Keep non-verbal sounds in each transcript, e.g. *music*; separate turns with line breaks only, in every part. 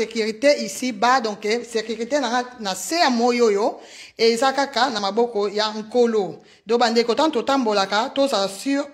sécurité ici bas donc eh, sécurité na se yo et eh, zakaka na maboko ya nkolo do bandeko to sa sur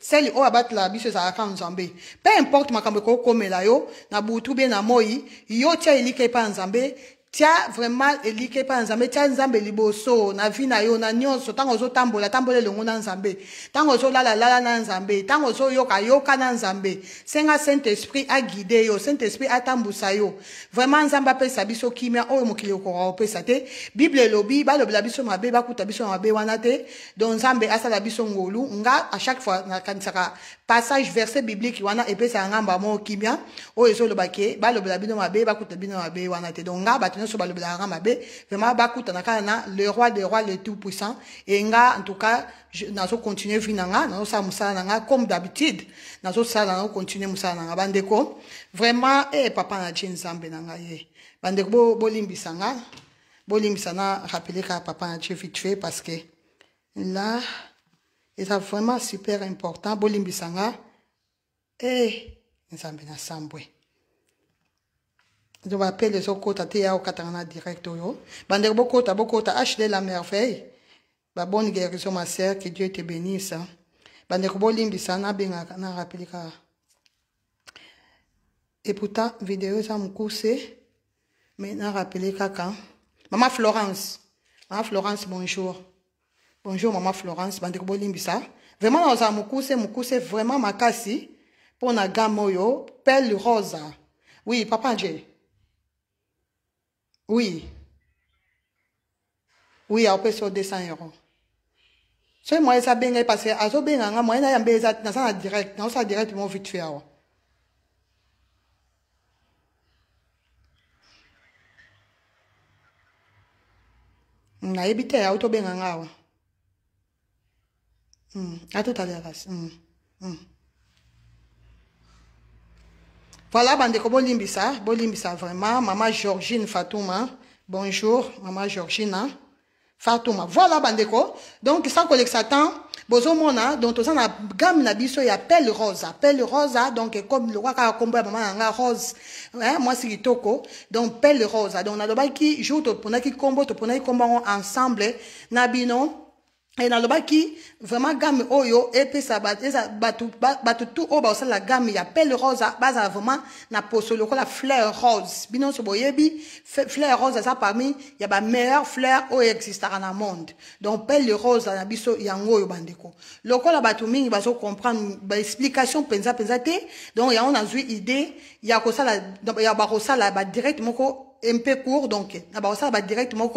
celle o la la biso ka nzambe peu importe makambo komela yo na butu bien na moyi yo tia ilike nzambe tia vraiment elike epai na nzambe tia nzambe liboso na vi na yo na nyonso ntango ozotambola tambola elongo na nzambe ntango ozolalala na nzambe ntango ozoyoka yoka na nzambe senga saint esprit aguide yo saint esprit atambusa yo vraiment nzambe apesa biso kimia oyo mokili okoka kopesa te bible elobi balobela biso mabe bakuta biso na mabe wana te don nzambe asala biso ngolu nga a chaque fois nakanisaka passage verset biblique wana epesa ngamba mo kimia oyo ezoloba ke balobela bino mabé ba bakuta bino mabé wana te donc nga bato nyonso ngamba bé vraiment ba kaka na le roi des rois le tout puissant et nga en tout cas nazocontinue continuer na nga nazosala mosala na nga comme d'habitude nazosala nazocontinue mosala na nga ko vraiment eh papa na tie zambe na ngai ye bandeko bolimbisa nga bolimbisa na rappeler ka papa na tie vite fait parce que là et ça vraiment super important. Bolimbisanga. Eh, nzambe na sambwe. Je rappelle les autres te ya okatana direct oh, bokota bokota la merveille. Ba bonne guérison ma sœur, que Dieu te bénisse. Hein. Bande bolimbisa na benga na rappeler Et pourtant vidéo ça m'cousé. Mais na rappeler kaka. Maman Florence. Maman Florence bonjour. Bonjour maman Florence, bandeko limbisa. Vraiment oza mukuse mukuse vraiment makasi pona gamoyo pelle rosa. Oui, papa Dieu. Oui. Oui, peut sur 200 euros. soki mwa ça bien ye parce azobenga nga mwaye na yambe eza dans na direct naosala direct directement vite fait awa nayebi te autobenga nga awa voilà hmm. À tout à l'heure. Hmm. Hmm. Voilà, Bandeko Bolimbisa. Bolimbisa, vraiment. Maman Georgine Fatouma. Bonjour, Maman Georgina. Hein. Fatouma. Voilà, Bandeko. Donc, ça collecte Satan. bozomona donc on gamme gamme il y a pelle rosa Pelle rosa donc comme le roi nkombo ya maman na nga rose hein, moi c'est toko. donc pelle rosa donc on a a qui combo, on a qui combat ensemble Nabino. Et dans le bas qui, vraiment gamme oyo epesa bato bah, la gamme, il y a pelle rose ah, base vraiment na poso la fleur rose bino ce boyebi fleur rose ça parmi il y a ya bah, meilleure fleur au oh, existe dans le monde donc pelle rose na biso yango oyo bandeko lokola bato mingi bazocomprendre l'explication, bah, mpenza mpenza te donc il y a une idée il il y y a, a, ça l'a y a, ya la badirect moko un peu court donc ça va directement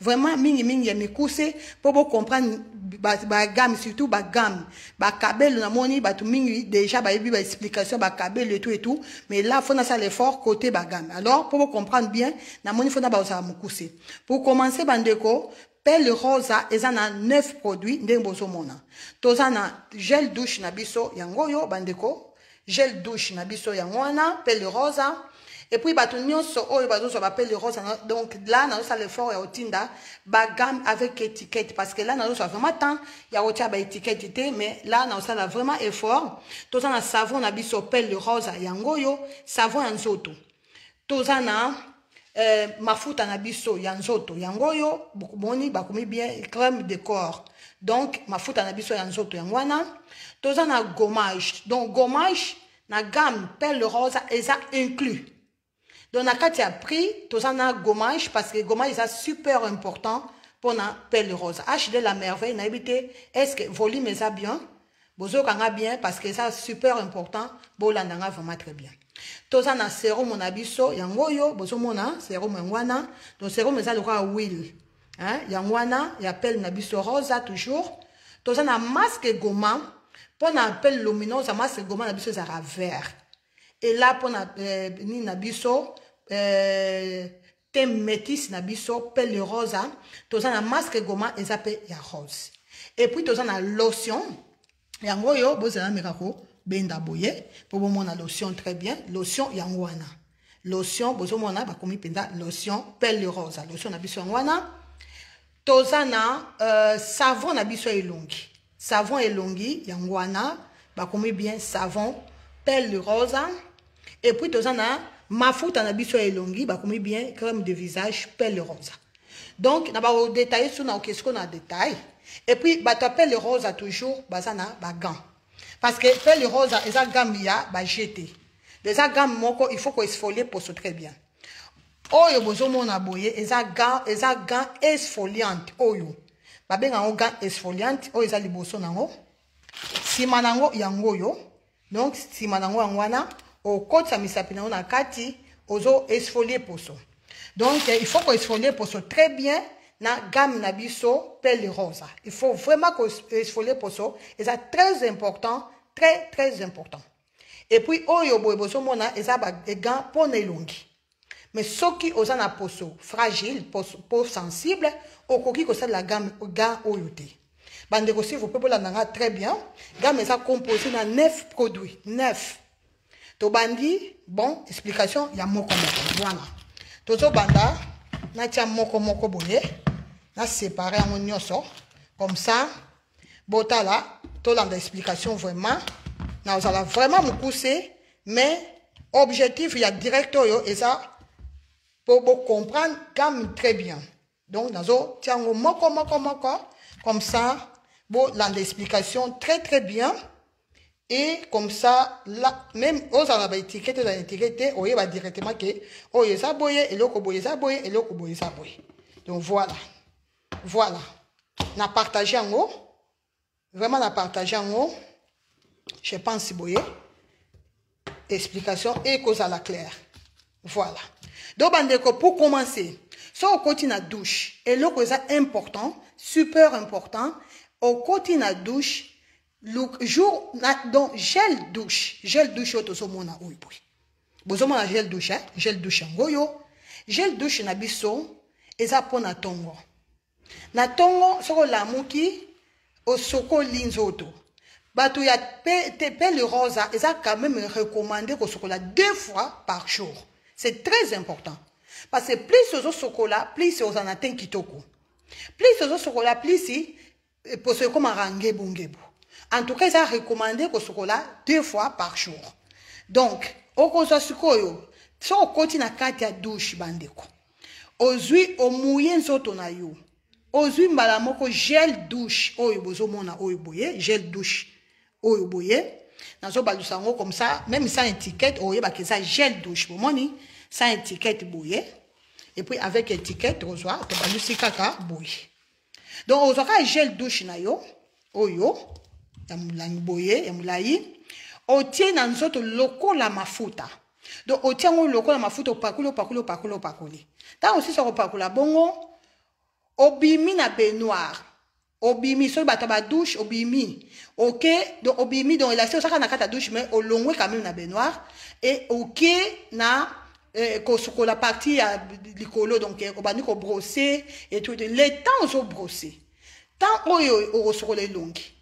vraiment mingi mingi ya mikuse pour comprendre ba gamme surtout ba gamme ba kabel na moni ba mingi déjà ba bi ba explication ba kabel et tout et tout mais là faut ça l'effort côté ba gamme alors pour comprendre bien na moni faut na ba ça mikuse pour commencer bandeko pelle rosa ça na neuf produits ndenge mona toza na gel douche na biso yango yo bandeko gel douche na biso yango wana pelle rosa et puis epuis bato nyonso oyo bazozwa bapele rose donc là ça l'effort et au tinda bagame avec étiquette parce que là la ça vraiment temps au kotia baétiquette étiquette, mais là la nazosala vraiment effort toza na savon na biso pele rose yango oyo savon ya nzoto toza na eh, mafuta na biso ya nzoto yango oyo beaucoup bakomi bien crème de corps donc mafuta na biso ya nzoto yango wana toza na gommage donc gommage na gamme pelle rose est inclus donc tu as pris, tu as na gommage parce que gommage est super important pour la pelle rose Hd ah, de la merveille nayebi est ce que volume ça bien bozokanga bien parce que c'est super important bolandanga vraiment très bien tozana na sérum na biso yango oyo un sérum yango donc sérum eza un wil yango il y pele na biso rosa toujours as na masque la pelle lumineuse, luminose masque goma na biso ezaka vert et là pour euh, nini na biso euh, te métis na biso pelle rose hein. toza na masque goma ezape ya rose et puis toza na lotion yango yo bozala meka kobenda boye mpo bomona lotion très bien lotion yango wana lotion bozomona komi penda lotion pelle rose lotion na biso yango wana toza na euh, savon na biso elongi savon elongi yango wana komi bien savon pelle rose puis toza na Ma foot na biso elongi comme bien crème de visage pelle rose donc na bakodetaille so na qu'est-ce qu'on a détail et puis bah, ta pelle rose a toujours bah, ça na gant. parce que pelle rose eza game ya bajete eza game moko il faut pour se très bien oyo oh, bozomona boye eza gant eza gant exfoliante oyo oh, babenga yango gant exfoliante oyo oh, eza liboso nango Si manango yango yo. donc si manango yango na okotisa misapi na yo ona kati ozoesfolie poso donc eh, il faut koesfolie poso très bien na gamme na biso mpe lerosa il faut vraiment koesfolie poso ça très important très très important et puis oyo boye bozomona eza bagan e mpona elongi mais soki oza na poso fragile poso, poso sensible okoki la gamme gan oyo Bande bandeko si vous la bolandanga très bien gamme ça composé na neuf produits neuf tobandi bon explication ya moko moko banda, tozobanda natia moko moko boye séparer mon so. comme ça botala tolanda explication vraiment nazala vraiment mokuse mais objectif ya et ça, pour vous comprendre, comme très bien donc dans yango moko moko moko comme ça l'explication très très bien et comme ça là même aux ba étiquette eza na on te va directement ke oyo oh, et boye ça, boye eza et eloko boyé ça boye donc voilà voilà na en haut vraiment na en haut. je pense boye explication et l'a claire voilà donc pour commencer so côté na douche et là, ça important super important côté na douche look jour donc gel douche gel douche Oui oyo boye bozomona gel douche hein? gel douche yango oyo gel douche na biso eza mpona ntongo na la soki au soko linzoto bato ya pele rosa ça quand même recommandé la deux fois par jour c'est très important parce que plus chocolat plus ozala aux te kitoko plus chocolat plus eh, poso rangé ngebungebu en tout cas, ils ont recommandé Kosokola deux fois par jour. Donc, au Kosokola, so okoti na kati ya douche bandeko ozwi mouille nzoto na yo ozwi mbala moko gel douche mona bozomona y boye gel douche oyo boye balu sango comme ça même sans étiquette que ça gel douche moni sans étiquette boye et puis avec étiquette balu tobalusi kaka boye donc ça gel douche na yo oyo ya boyé, boye ya otie na nzoto lokola mafuta donc otie yango lokola mafuta opakoli opakoli opakoli Ta aussi sa kopakola bongo obimi na baignoire obimi so bato ba douche, obimi Ok, donc obimi donc elasi osaka na kati douche mais au quand même na baignoire et ok na eh, la parti ya likolo donc eh, obandi brosser et tout le temps ozobrose temps oyo le elongi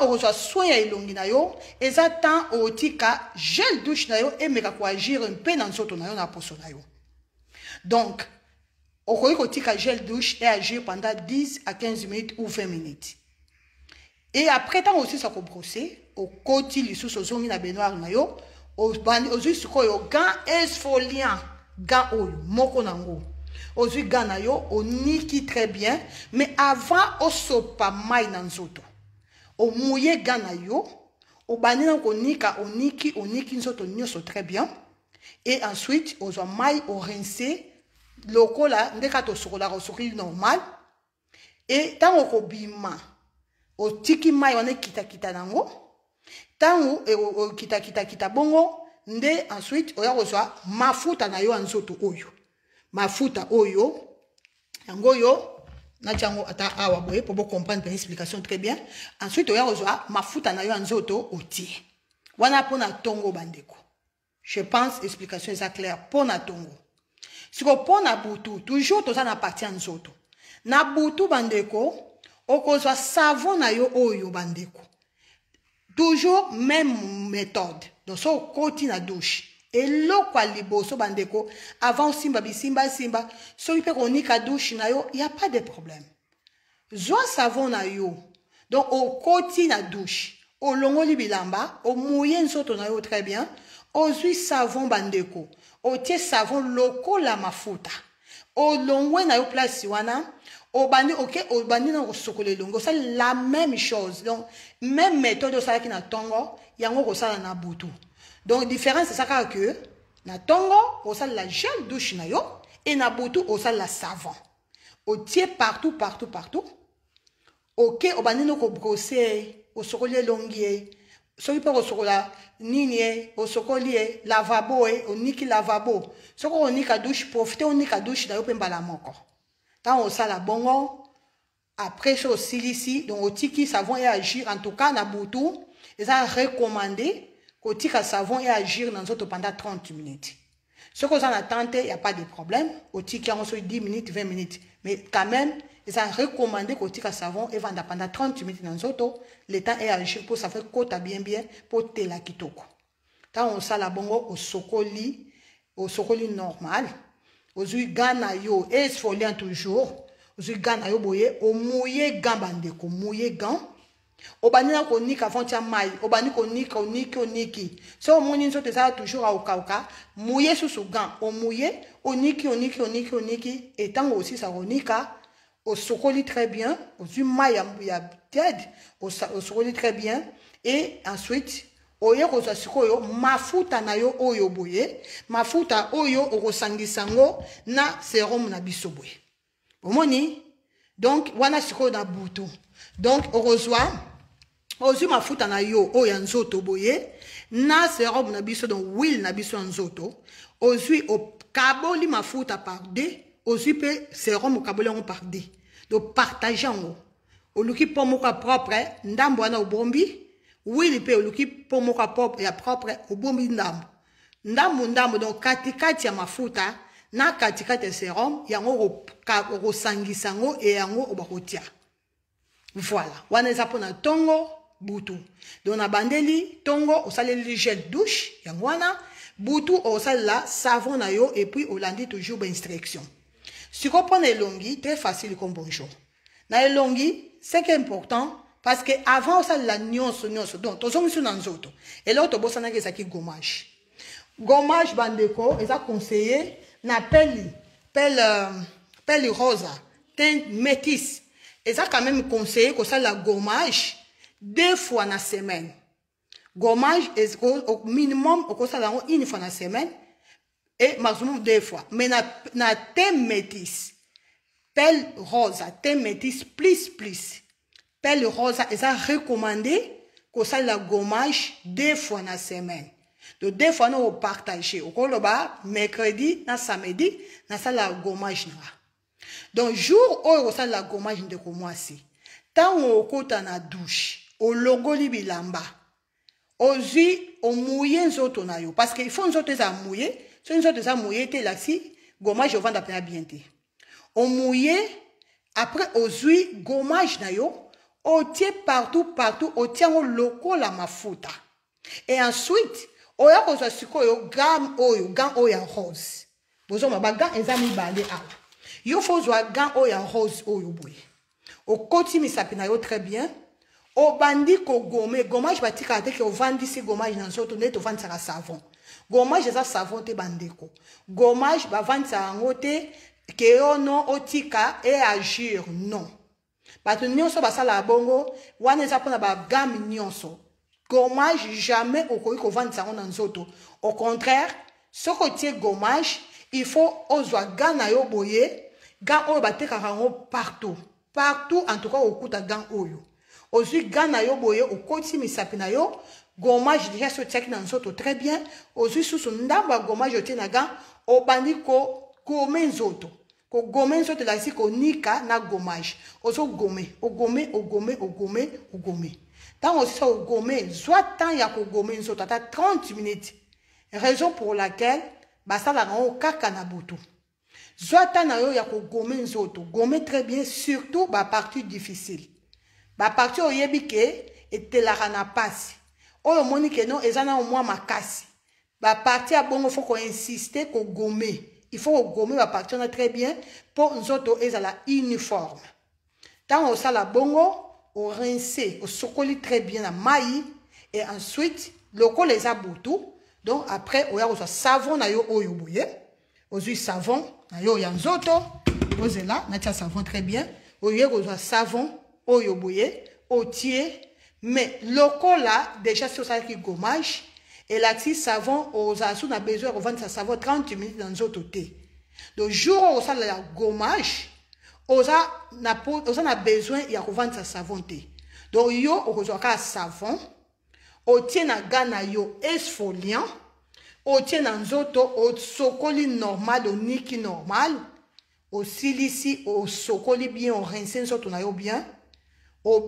on reçoit soin ya elongi na yo eza ntan otika gel douche na yo agir un peu dans nzoto na yo na poso na yo donc okoki kotika gel douche et agir pendant 10 à 15 minutes ou 20 minutes Et après ntango osilisa kobrose okoti lisusu ozongi na baignoire na yo ko yo gant exfoliant gant oyo moko nango ozwi gant na yo oniki très bien mais avant sopa mai na soto omuye gana gana yo obandi na konika oniki oniki nzoto so très bien et ensuite ozwa mai loko la nde kaka o osokoli normal e bima, o tiki mai kita kitakita nango e, kita kita bongo nde ensuite oya ma mafuta na yo anzoto oyo mafuta oyo yango yo natiango ata awa boye mpo bocomprendre mpenza explication très bien ensuite oya kozwa mafuta na yo ya nzoto oti. wana pona na bandeko je pense explication est claire Pona na ntongo siko mpo na butu toujours to na parti ya nzoto na butu bandeko okozwa savon na yo oyo bandeko toujours même méthode donc so koti na douche eloko ya liboso bandeko avant Simba bisimba, simba, soki mpe konika douche na yo a pas de problème zwa savon na yo donc koti na au longo bilamba au soto na yo très bien zui savon bandeko tie savon lokola mafuta au na yo place wana obandi oke obandi na sokole longo c'est la même chose donc même méthode qui na tongo, yango sala na butu donc différence ça que na a la gel douche na yo on na butu la savon partout partout partout On a no kobrose au a elongi ye soki a au nini on au lavabo eh, au niki lavabo au onika douche profite onika douche na yo on mbala moko bongo après so silici, donc tiki savon et agir en tout cas na ils recommandé kotika savon et agir dans autres pendant 30 minutes. Ce que vous en attendez, il n'y a pas de problème. Otika on se 10 minutes, 20 minutes. Mais quand même, ils ont recommandé kotika savon et vendre pendant 30 minutes dans autres. Le temps est agir pour savoir kota bien bien pour la kitoko. Tant on sala bongo au sokoli, au sokoli normal. Ozui gana yo exfoliant toujours. Ozui gana yo boye, au mouillé gambande, au mouillé gambande. Obanika konika avant tia mai obandi konika oniki oniki so nso te sa toujours mouye, on susu gan omuye oniki oniki oniki oniki sa sa onika osokoli très bien ozwi mai ya, ted, o osokoli très bien et ensuite oye kozwa sikoyo mafuta na yo oyo boye mafuta oyo okosangisa sango na serum na biso boye moni, donc wana sikoyo na boutou. donc reçoit ozwi mafuta na yo oyo ya nzoto boye na serobe na biso donc wil na biso ya nzoto ozwi okaboli mafuta par de ozwi mpe serobe okaboli yango par de donc partage yango oluki mpo moko ya propre ndambo wana obombi wili mpe oluki mpo moko ya propre obombi ndambo ndambo ndambo donc katikati ya mafuta na katikati ya serum yango okosangisa yango e yango obakotia voilà wana eza mpona ntongo butu donc nabandeli ntongo osaleli gel douche yangwana, butu osalela savon na yo puis olandi toujours ben, instruction. Si longi très facile comme bonjour na ce important parce que avant la nyonso nyonso donc tozongiso na nzoto eloko ça qui gommage gommage bandeko ça ont na peli pelle, pelle euh, rosa teint métis ont quand même ça la gommage deux fois na semaine gommage au minimum okosala yango une fois na semaine e maximum deux fois mais na, na thème métis pelle rosa thème métis plus plus pelle rosa eza recommandé kosalela gommage deux fois na semaine donc deux fois na opartage okoloba mercredi na samedi nasalelaka gommage na nga donc jour oyo oh, kosalela gommage ndeko mwasi ntango okota na douche olongoli bilamba ozwi omuye nzoto na yo parce que il faut nzoto ezala muye soki nzoto eza mouye te elakisi gomage ovanda mpena bien te omuye après ozwi gomage na yo otie partout partout otie yango la mafuta et ensuite oya kozwa sikoyo gam oyo gan oyo ya rose bozoma bagan eza mibale awa yo fozwa gan oyo ya rose oyo boye okoti misapi na yo très bien obandi kogome gomage batikala te ke ovandisi gomage na nzoto nde tovandisaka savon gomage eza savon te bandeko gomage bavandisaka yango te ke yo no otika e agir non bato nyonso basalaka bongo wana eza mpona bagame nyonso gomage jamais okoki kovandisa yango na nzoto au contraire soki otie gomage il faut ozwa ga na yo boye ga oyo batekaka yango partout partout en tout cas okuta ga oyo ozwi ga na yo boye okoti misapi na yo gomage deja so otiaki na nzoto très bien ozwi susu ndambo ya gomage otie na ga obandi kogome nzoto kogome nzoto elakisi konika na gomage ozogome ogome ogome ogome ogome ntango osisa ogome zwa temps ya kogome nzoto ata 30 minutes raison pour laquelle basalaka yango kaka na butu zwa temps na yo ya kogome nzoto gome très bien surtout bapartie difficile baparti oyo oyebi ke etelaka na passe. oyo omoni ke non ezana o mwa makasi parti a bongo fo il o ifo ba parti na très bien pour nzoto ezala uniforme ntango sala bongo orinse sokoli très bien na maï, et ensuite lokola les butu donc après oya kozwa savon na yo oyo boye ozwi savon na yo ya nzoto na tia savon très bien oye kozwa savon oyo boye otie me lokola déjà soki osalaki gommage elakisi savon ozala so na besoin ya kovandisa savon 30 minutes na nzoto te donc jour oyo osalala gommage oza na, oza na besoin ya kovandisa savon te donc yo okozwa kaka savon otie na ga na yo esfoliant otie na nzoto osokoli normal oniki normal osilisi osokoli bien orinse nzoto na yo bien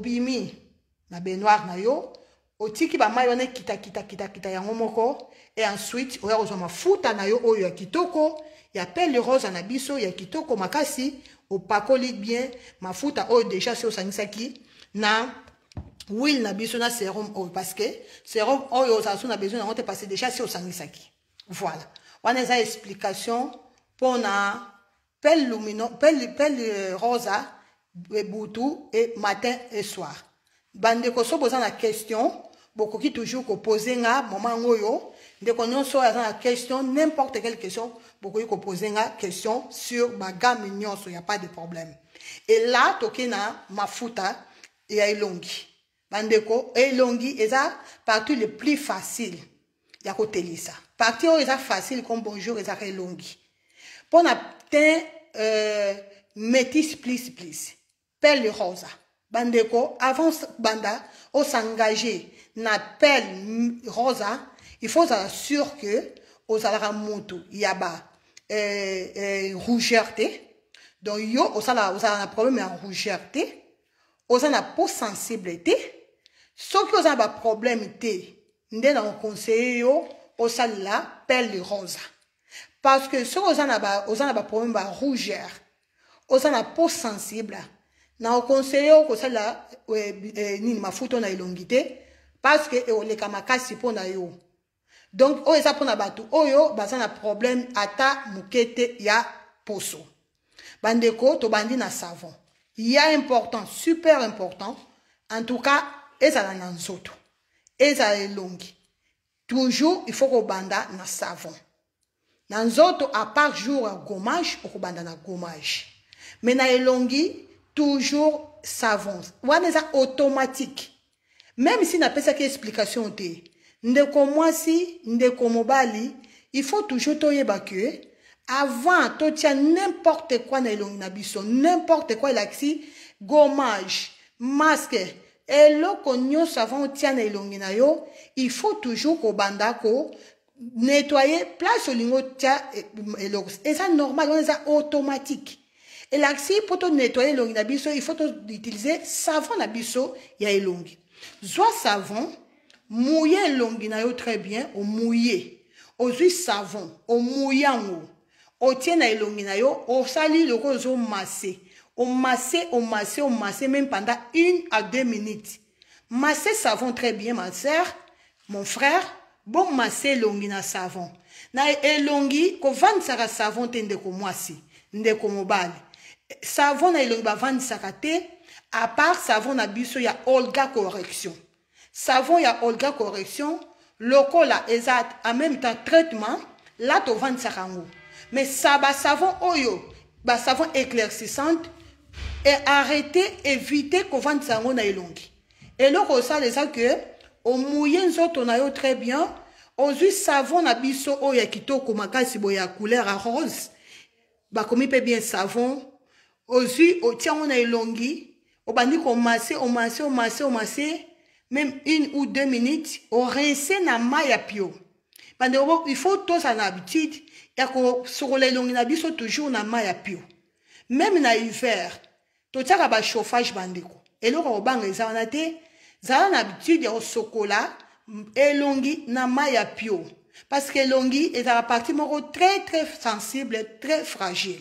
bimi na benoir na yo tiki otiki kita kita kita yango moko Et ensuite oya ma mafuta na yo oyo ya kitoko ya pelle rose na biso ya kitoko makasi opakoli bien mafuta oyo deja se osangisaki na will na biso na serum oyo parce que serum oyo ozala so na besoin yango te parce deja se osangisaki voilà wana eza explication pona pelle lumino pelle pelle rosa butu et matin et soir bandeko so boza na question bokoki toujours kopose nga moment oyo ndeko nyonso oyo aza na question n'importe quelle question bokoki kopose nga question sur bagame nyonso ya pas de problème et là tokei na mafuta ya elongi bandeko elongi eza partie le plus facile ya kotelisa partie oyo eza facile comme bonjour ezaka elongi mpo na teint euh, métis plis plis pele rosa bandeko avant banda osengager na pele rosa il faut ozala sûr que ozalaka moto ya ba eh, eh, rougeur te donc yo osalaka ozala na problème ya rougeur te oza na peau sensible te soki oza na baproblème te nde na kokonseye yo osalela pele rosa parce que soki oza na baproblème ba rougeur oza na peau sensible na okonseye okosala eh, eh, nini mafuta na elongi te parceke ekoleka makasi mpona yo donc oyo eza mpona bato oyo baza na problème ata moke te ya poso bandeko tobandi na savon ya important super important en tout cas ezala na nzoto ezala elongi toujours il faut kobanda na savon na nzoto apart jour ya gommage okobanda na gommage me na elongi toujours s'avance wana eza automatique même si napesaki explication te ndeko mwasi ndeko mobali il faut toujours toyeba ke avant totia n'importe quoi na elongi na biso n'importe quoi elakisi gommage maske eloko nyonso avant otia na elongi na yo il faut toujours kobanda ko nettoyer place olingi otia eh, eloko eza normal wana eza automatique elakisi mpo tonetoye elongi na biso il faut toutilize savon na biso ya elongi zwa savon mouye elongi na yo très bien omouye ozwi savon omouye yango otie na elongi na yo osali lokola ozomase omase omase omase même pendant une à deux minutes masse savon très bien ma sœur mon frère bomase elongi na savon na elongi kovandisaka savon te ndeko mwasi ndeko mobali savon na elongi bavandisaka te à part savon na biso ya olga correction savon ya olga correction lokola eza en même temps traitement la tovandisaka yango mais sa basavon oyo basavon éclaircissante e arrêter éviter kovandisa yango na elongi eloko osala eza ke omuye nzoto na yo très bien ozwi savon na biso oyo ya kitoko makasi boye ya couleur ya rose bakomi mpe bien savon ozwi otia ngo na elongi obandi komase omase omase omase même une ou deux minutes orinse na mai ya pio bandeko il faut tozala na habitude ya kosokola elongi na biso toujours na mai ya pio même na hiver totiaka bachauffage bandeko eloko ya kobanga eza wana te zala na habitude ya kosokola elongi na mai ya pio parce que elongi ezalaka parti moko très très sensible très fragile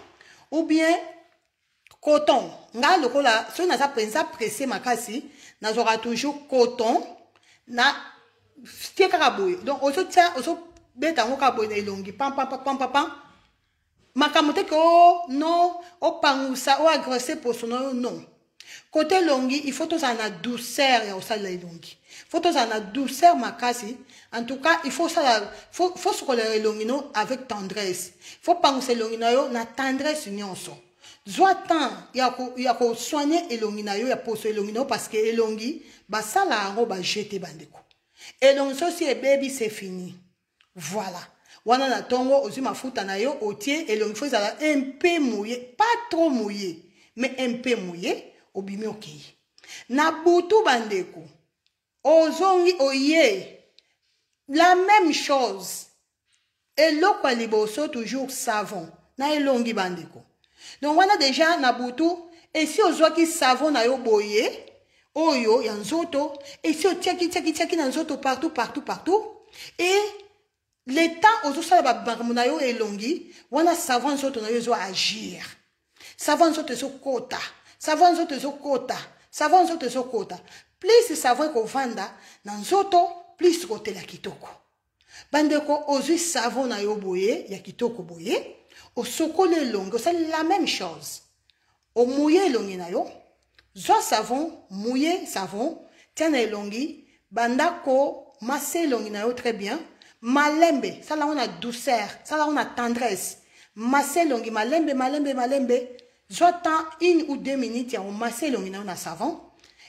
ou bien coton nga lokola soki naza mpenza presse makasi nazwaka toujours coton na tie kaka boye donc ozotia ozobeta yango kaka boye na elongi pampampampampam makambo teke o oh, non opangusa oagresse poso na yo non kote elongi il faut tozala na douceur ya kosalela elongi il faut tozala na douceur makasi En tout cas, il faut, ça, faut, faut scolare l'ongino avec tendresse. Il faut penser l'ongino na tendresse son Zwa temps, il y a qu'on soigner l'ongino, il y a parce que l'ongi, bah ça la ango bah jeter bandeko. Et donc, si baby, c'est fini. Voilà. wana na tongo, ozwi mafuta na yo otie elongi un peu mouillé pas trop mouillé mais un peu mouillé obimi okei na butu bandeko ozongi oye la même chose et l'eau ya liboso toujours savon na elongi bandeko donc wana déjà na butu esi qui savon na yo boye oyo ya nzoto si tient qui tient na nzoto partout partout partout et le temps ça babangambo na yo elongi wana savon to na yo zo agir savon nzoto kota. savon nzoto kota. savon nzoto ezokota plus savon vanda na nzoto plus la kitoko bandeko savon na yo boye ya kitoko boye le longo c'est la même chose mouye longi na yo Zo savon mouye savon tiens longi. elongi bandako masse longi na yo très bien malembe là on a douceur ça là on a tendresse masse longi malembe malembe malembe zotan tant une ou deux minutes on masse longi na yo na savon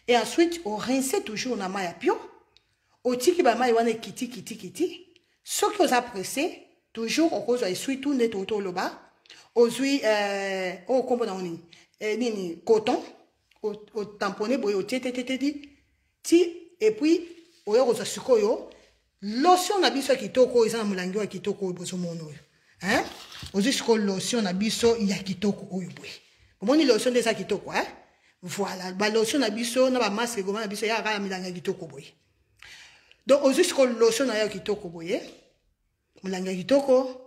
et ensuite on rince toujours na maya pio otiki bamai wana ekiti kiti kiti soki oza presse toujours okozwa esui tunde to to oloba ozwi euh, oyo oh, nkombo ni, nini eh, nini coton au tamponné otie tetetedi ti puis, oya kozwa sikoyo lotion na biso ya kitoko oyo eza na molangi oyo ya kitoko oyo bozomona hein ozwi sikoyo lotion na biso ya kitoko oyo boye omoni lotion nde eza kitoko hein voilà bah na biso na masque comment na biso eyaka kaka na kitoko boye donc ozwi sikoyo lotion na yo ya kitoko boye molangi ya kitoko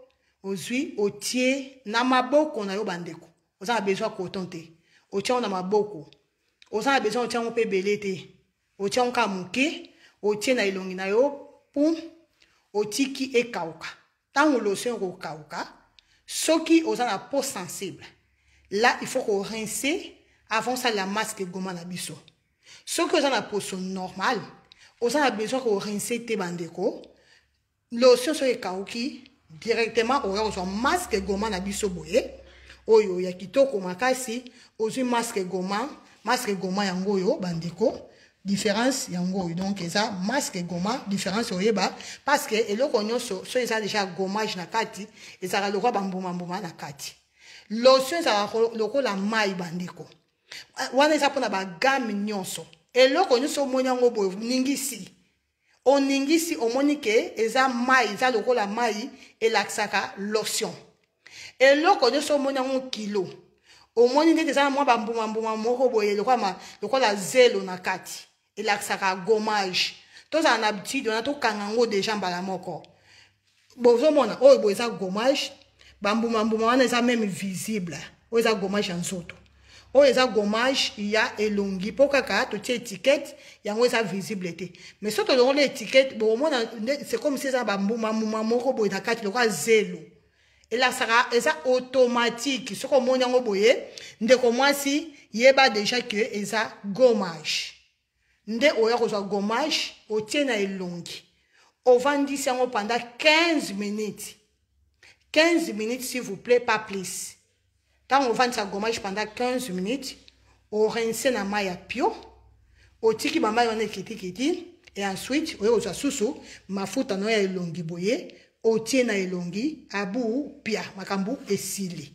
ozwi otie na maboko na yo bandeko oza na besoin coton te otia yango na maboko oza na besoin otia yango mpe ebele te otia yango kaka moke otie na elongi na yo mpu otiki ekawuka ntango lotion ekokawuka soki oza na peau sensible la il faut korinse avant osalela maske egoma na biso soki oza na poso normale oza na besoin korense te bandeko lotion soki ekauki directement oya kozwa maske goma na biso boye oyo ya kitoko makasi ozwi maske goma maske goma yango oyo bandeko différence yango oyo donc eza maske goma différence oyeba parce que eloko nyonso so eza déjà gommage na kati ezalaka lokola bambumambuma na kati lotion ezalaka lokola mai bandeko wana eza mpona bagame nyonso eloko nyonso omoni yango boye oningisi oningisi omoni ke eza mai eza lokola mai elakisaka lotion eloko nyonso omoni yango kilo omoni ndeti eza na mwa bambumambuma moko boye lokola zelo na kati elakisaka gomage tozala na habitude wana tokanga yango deja mbala moko bozomona oyo boye eza gomage bambumambuma wana eza meme visible oyo eza gomage ya nzoto oyo eza gommage ya elongi mpo kaka totie etikete yango eza visible te mais soki tolongoli etikete bokomona c'est comme si eza bambumambuma moko boye na kati lokola zelo elasaka eza automatike soki omoni yango boye ndeko mwasi yeba deja ke eza gommage nde oya kozwa gommage otie na elongi ovandisi yango pendant 15 minutes 15 minutes s'il vous plaît pas plus ntango ovandisa gomage pendant 15 minutes orense na mai ya pio otiki bamai wana ekitikiti e ensuite oyo kozwa susu mafuta na oyo ya elongi boye otie na elongi abu pia makambo esili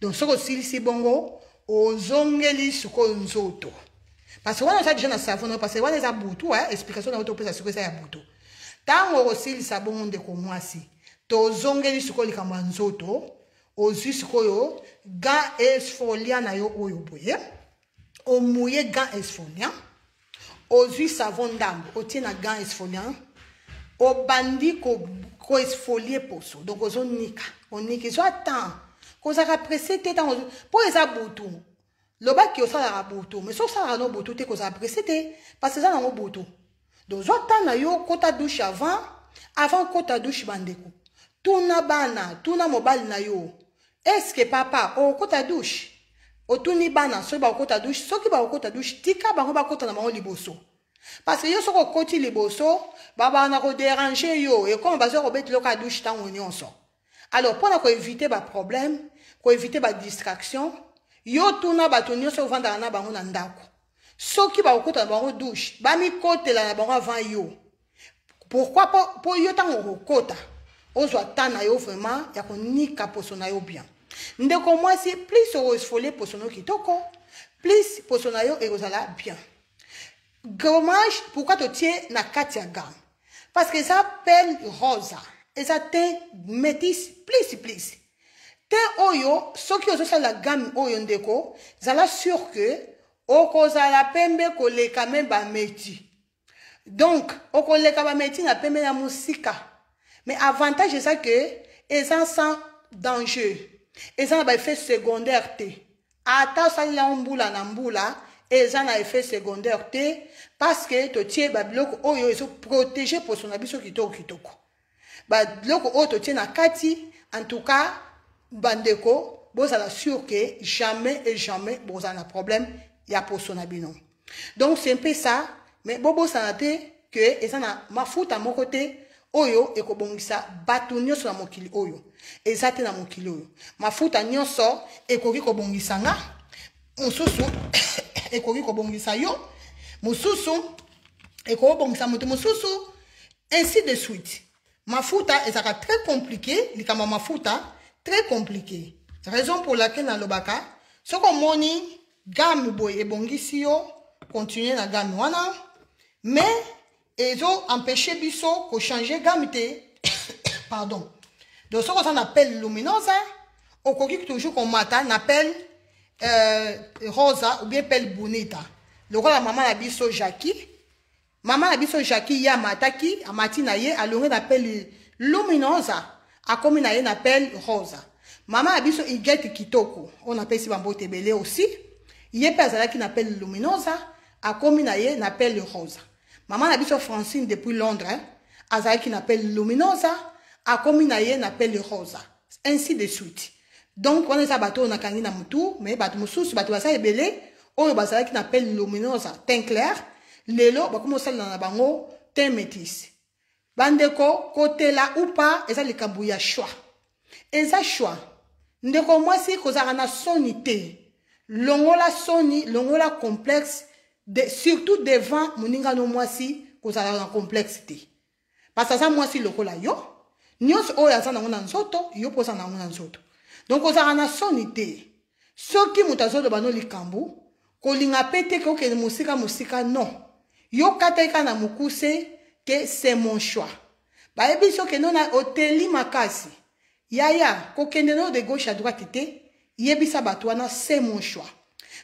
donc soki osilisi bongo ozongeli sikoyo nzoto parce wana oza deja na savon na yo parce wana eza butu eh? explication na yo topesa sikoyo eza ya butu ntango okosilisa bongo ndeko mwasi tozongeli sikoyo likambo ya nzoto ozwi sikoyo gant esfolia na yo oyo boye omuye gant esfolia ozwi savon ndambo otie na gant esfolia obandi koesfolie ko poso donc ozonika oniki zwa temps kozalaka presse te ntango mpo eza butu lobaki osalaka butu mais so osalaka no butu te kozala presse te parce eza nango butu donc zwa temps na yo kota douche avant avant kota douche bandeko tuna bana tuna mobali na yo Est-ce que papa au douche? au dushe ni bana soki bakokota dushe soki bakokota douche, tika bango côté na bango liboso parce que yo soki côté liboso babana koderange yo Et ekoma douche, tant on y en nyonso alors pour problème, pour éviter koevite distraction, yo tuna bato nyonso ovandaka na bango na ndako soki bakokota douche. bango mi bamikotela la bango avant yo Pourquoi pour yo au côté. ozwa ta na yo vraiment ya konika poso na yo bien ndeko mwasi plus okofolie poso na yo kitoko plus poso na yo ekozala bien gommage pourquoi totie na kati ya gamme parce que eza pele rosa eza te métis plus plus te oyo soki ozosalela game oyo ndeko zala sur ke okozala pembe koleka me bameti donc okoleka bameti na pembe ya mosika mais avantage eza ke eza sans danger eza na baeffet secondaire te ata osali yango mbula na mbula eza na effet secondaire te parce que totie babiloko oyo ezoprotege poso na biso kitoko kitoko babiloko oyo totie na kati en tout cas bandeko bozala sur ke jamais et jamais bozala na problème ya poso na bino donc c'est mpe ça mais bobosana te ke eza na mafuta moko te oyo eko bongisa bato nyonso na mokili oyo eza te na mokili oyo mafuta eko ekoki kobongisa nga eko *coughs* ekoki bongisa yo Eko ekobongisa moto mosusu ainsi de suite Ma mafuta ka très compliqué likambo ma mafuta très compliqué raison pour laquelle nalobaka soki moni game boye ebongisi yo continue na game wana mais et empêché biso ko changer gamme *coughs* pardon donc ce qu'on appelle Luminosa, hein. on coque toujours qu'on mata appelle euh, rosa ou bien pelle bonita donc la maman la biso Jackie maman la biso Jackie ya mataki à l'heure ye alongé appelle Luminosa, a comme na appelle rosa maman la biso Yvette Kitoko on appelle si bambo tebele aussi yé pe qui qui luminosa, luminosa, a comme ye appelle rosa mama na biso francine depuis londres azalaki na pe luminosa akomi na ye na pe le rosa ainsi de suite donc wana eza bato oyo nakangi na motu me bato mosusu bato baza ebele oyo bazalaki na pe luminosa tin clair lelo bakomi kosalela na bango tin métis bandeko kotela upa eza likambo ya shwa eza shwa ndeko mwasi kozalaka na soni te longola soni longola complexe de, surtout devant moninga no mwasi a la complexité parce que ça, mwasi lokola yo nyonso o aza nango na nzoto yo mpo oza donc na nzoto donk sonité. na soni te soki moto azoloba no qu'on kolinga mpe te kokende mosika mosika non Yo te na moukouse ke c'est mon choix bayebi que eno na oteli makasi yaya kende no de gauche à droite te yebisa bato c'est mon choix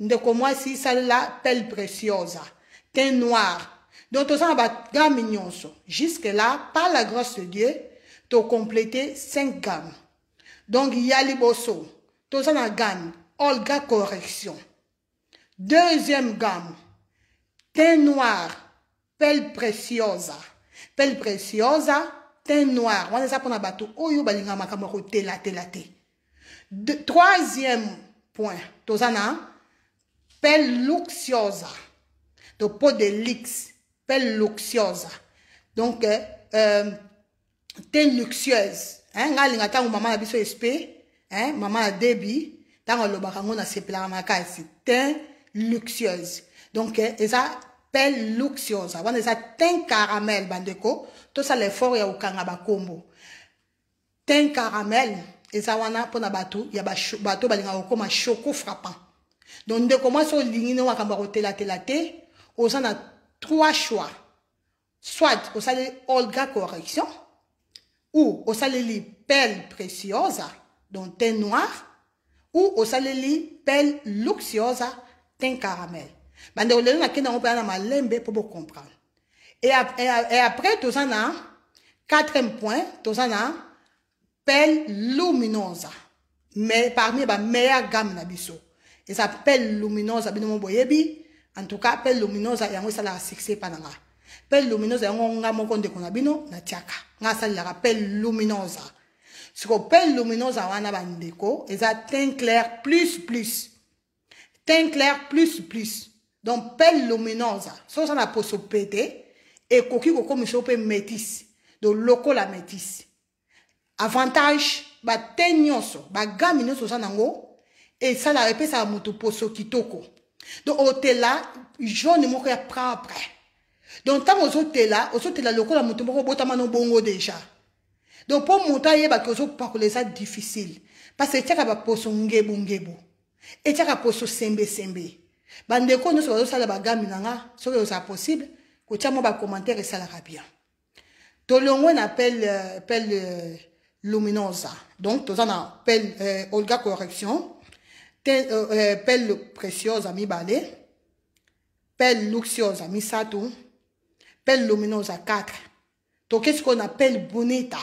ndeko mwasi isalela pelle preciosa teint noir donc tozala na bagame nyonso jusque là par la grâce de dieu tocomplété 5 game donc ya liboso toza na game olga correction deuxième game teint noir pelle preciosa pelle preciosa teint noir wana eza mpona bato oyo balingaka makambo ya kotelatela te troisième point toza na Peluxiosa. Dopo delix. Peluxiosa. Donc, euh, euh t'es luxueuse. Hein, nga linga tango maman na biso espe, hein, maman na debi, tango lobaka ngo na sepelaka makasi. T'es luxueuse. Donc, euh, eza pel luxueuse. Wana eza teint caramel bandeko, to ça l'effort ya okanga bakombo. Teint caramel eza wana mpona bato ya bato balingaka kokóma choco frappant donc ndeko mwasi olingi nde makambo ya kotelatela te oza na trois choix soit osali olga correction ou osaleli pelle précieuse donc teint noir ou osaleli pelle luxueuse teint caramel bandeko lelo nakende yango mpena na malembe mpo bocomprendre et, et, et après toza na quatrième point toza na pelle lumineuse mais parmi bameilleur game na biso eza pe luminose bino mo boyebi en tout cas pe luminose yango esalaka succès epai na nga pe luminose yango nga moko ndeko na bino natiaka nga asalelaka pe luminose sikoyo pe luminose wana bandeko eza tin clair plus plus tin clair plus plus donc pe luminose so osala poso pete ekoki kokomisa o mpe métise donc lokola métise avantage bate nyonso bagami nyonso oza nango esala epesaka moto poso kitoko donc otela jaune moko ya propre donc ntango ozotela ozotela lokola moto moko obotama no bongo déjà donc mpo moto ayebaki ozopakola eza difficile parce etiaka baposo ngebungebu etiaka poso sembesembe bandeko nyonso bazosala bagambi na nga soki ozala possible kotia mwa bacommentaire esalaka bien tolongwe na pele euh, pele euh, luminosa donc toza na pele euh, olga correction ten, uh, uh, pelle précieuse mibale pelle luxieuse misato pelle lumineuse quatre toke sikona pelle bonita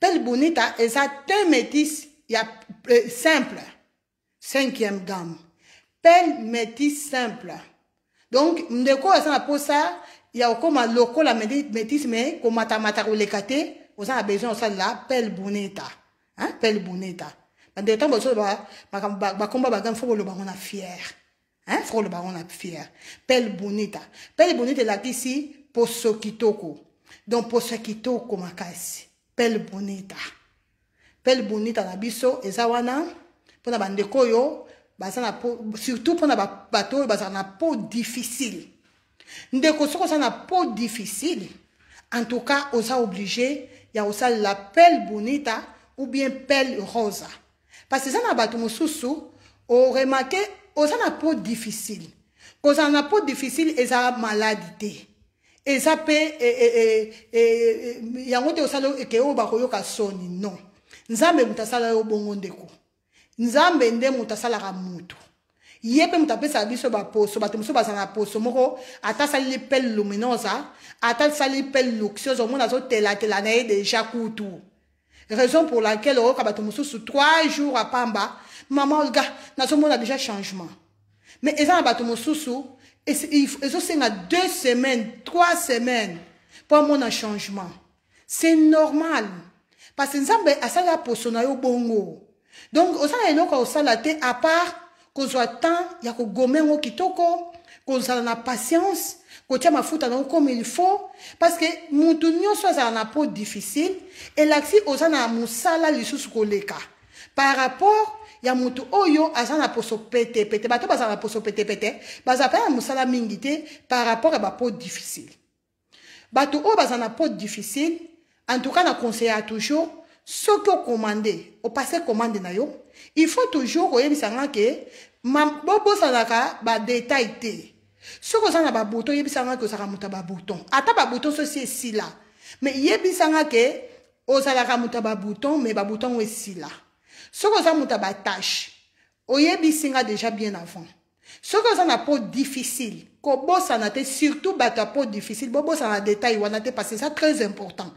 pelle bonita eza te métis ya euh, simple cinquième gamme pelle métis simple donc ndeko eza na mposa ya okóma lokola métis me komatamata koleka te oza na besoin osalela pelle bonita hein? pelle bonita bande ntango ozo makambo bakomba bagame fo koloba Fier. na fiere fo baron ngo na fiere Pel bonita Pelle bonita elakisi poso kitoko donc poso kitoko makasi Pelle bonita pel bonita la biso ezawana. wana mpona bandeko po surtout mpona bato oyo po difficile ndeko soki oza na po difficile en tout cas osa oblige ya la Pelle bonita ou bien Pelle rosa parce que eza na bato mosusu oremake oza na po difficile kozala na po difficile eza maladi te eza mpe yango te osala eke oyo bakoyoka soni non nzambe moto asala yo bongo ndeko nzambe nde moto asalaka motu ye mpe moto apesaka biso baposo bato mosusu bazala na poso moko ata asaleli mpe luminosa ata asali mpe luxioso omona azotelatela na ye deja kutu Raison pour laquelle Orokabatomusu sous trois jours à Pamba, maman Olga, nous a déjà changement. Mais ils ont et ils ont deux semaines, trois semaines pour mon changement. C'est normal. Parce que nous avons posona yo bongo. Donc, au sein de osala te à part qu'on soit temps qu'on kogome ngo kitoko, soit la patience kotia mafuta nango comme il faut parce que mutu nyonso azala na po difficile elakisi oza na mosala lisusu koleka par rapport ya mutu oyo aza na poso petepete bato bazala na poso petepete bazala mpe na mosala mingi te par rapport ya bapo difficile bato oyo bazala na po difficile en tout cas na conseiller ya toujours soki okomande opase komande na yo il faut toujours koyebisanga ke bobosanaka badetail te soki oza na baboton yebisanga ke ozalaka moto ya baboton ata baboton sosi esila me yebisanga ke ozalaka moto ya baboton me baboton ango esila soki oza moto ya batashe oyebisinga deja bien avant soki oza na po difficile kobosana te surtout bato ya po difficile bobosana na detail wana te parce que eza très important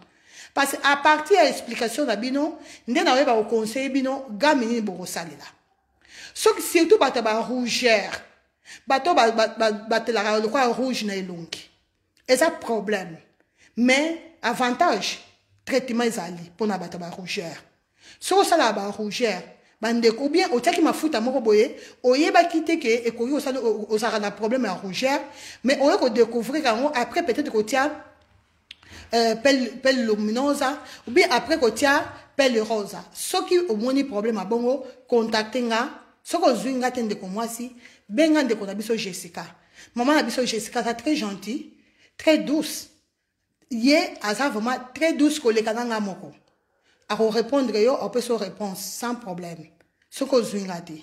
parce que à partir ya explication na bino nde naoyeba kokonseye bino game nini bokosalela soki surtout bato ya barougere bato la lokola rouge na elongi eza problème mais avantage traitement ezali mpona bato la soki rougeur, bande bandeko bien au otiaki mafuta moko boye oyebaki te ke ekoki ozalaka na problème en rougeur mais on oye découvrir yango après peut-être tia Euh, pelle, pelle luminosa ou bien après kotia pelle rosa soki omoni problème Bongo contactez-nous, soki ozwi nga te ndeko mwasi benga de na jessica maman na biso jessica c'est très gentil très douce ye aza vraiment très douce koleka na nga moko répondre yo se réponse sans problème ce que vous te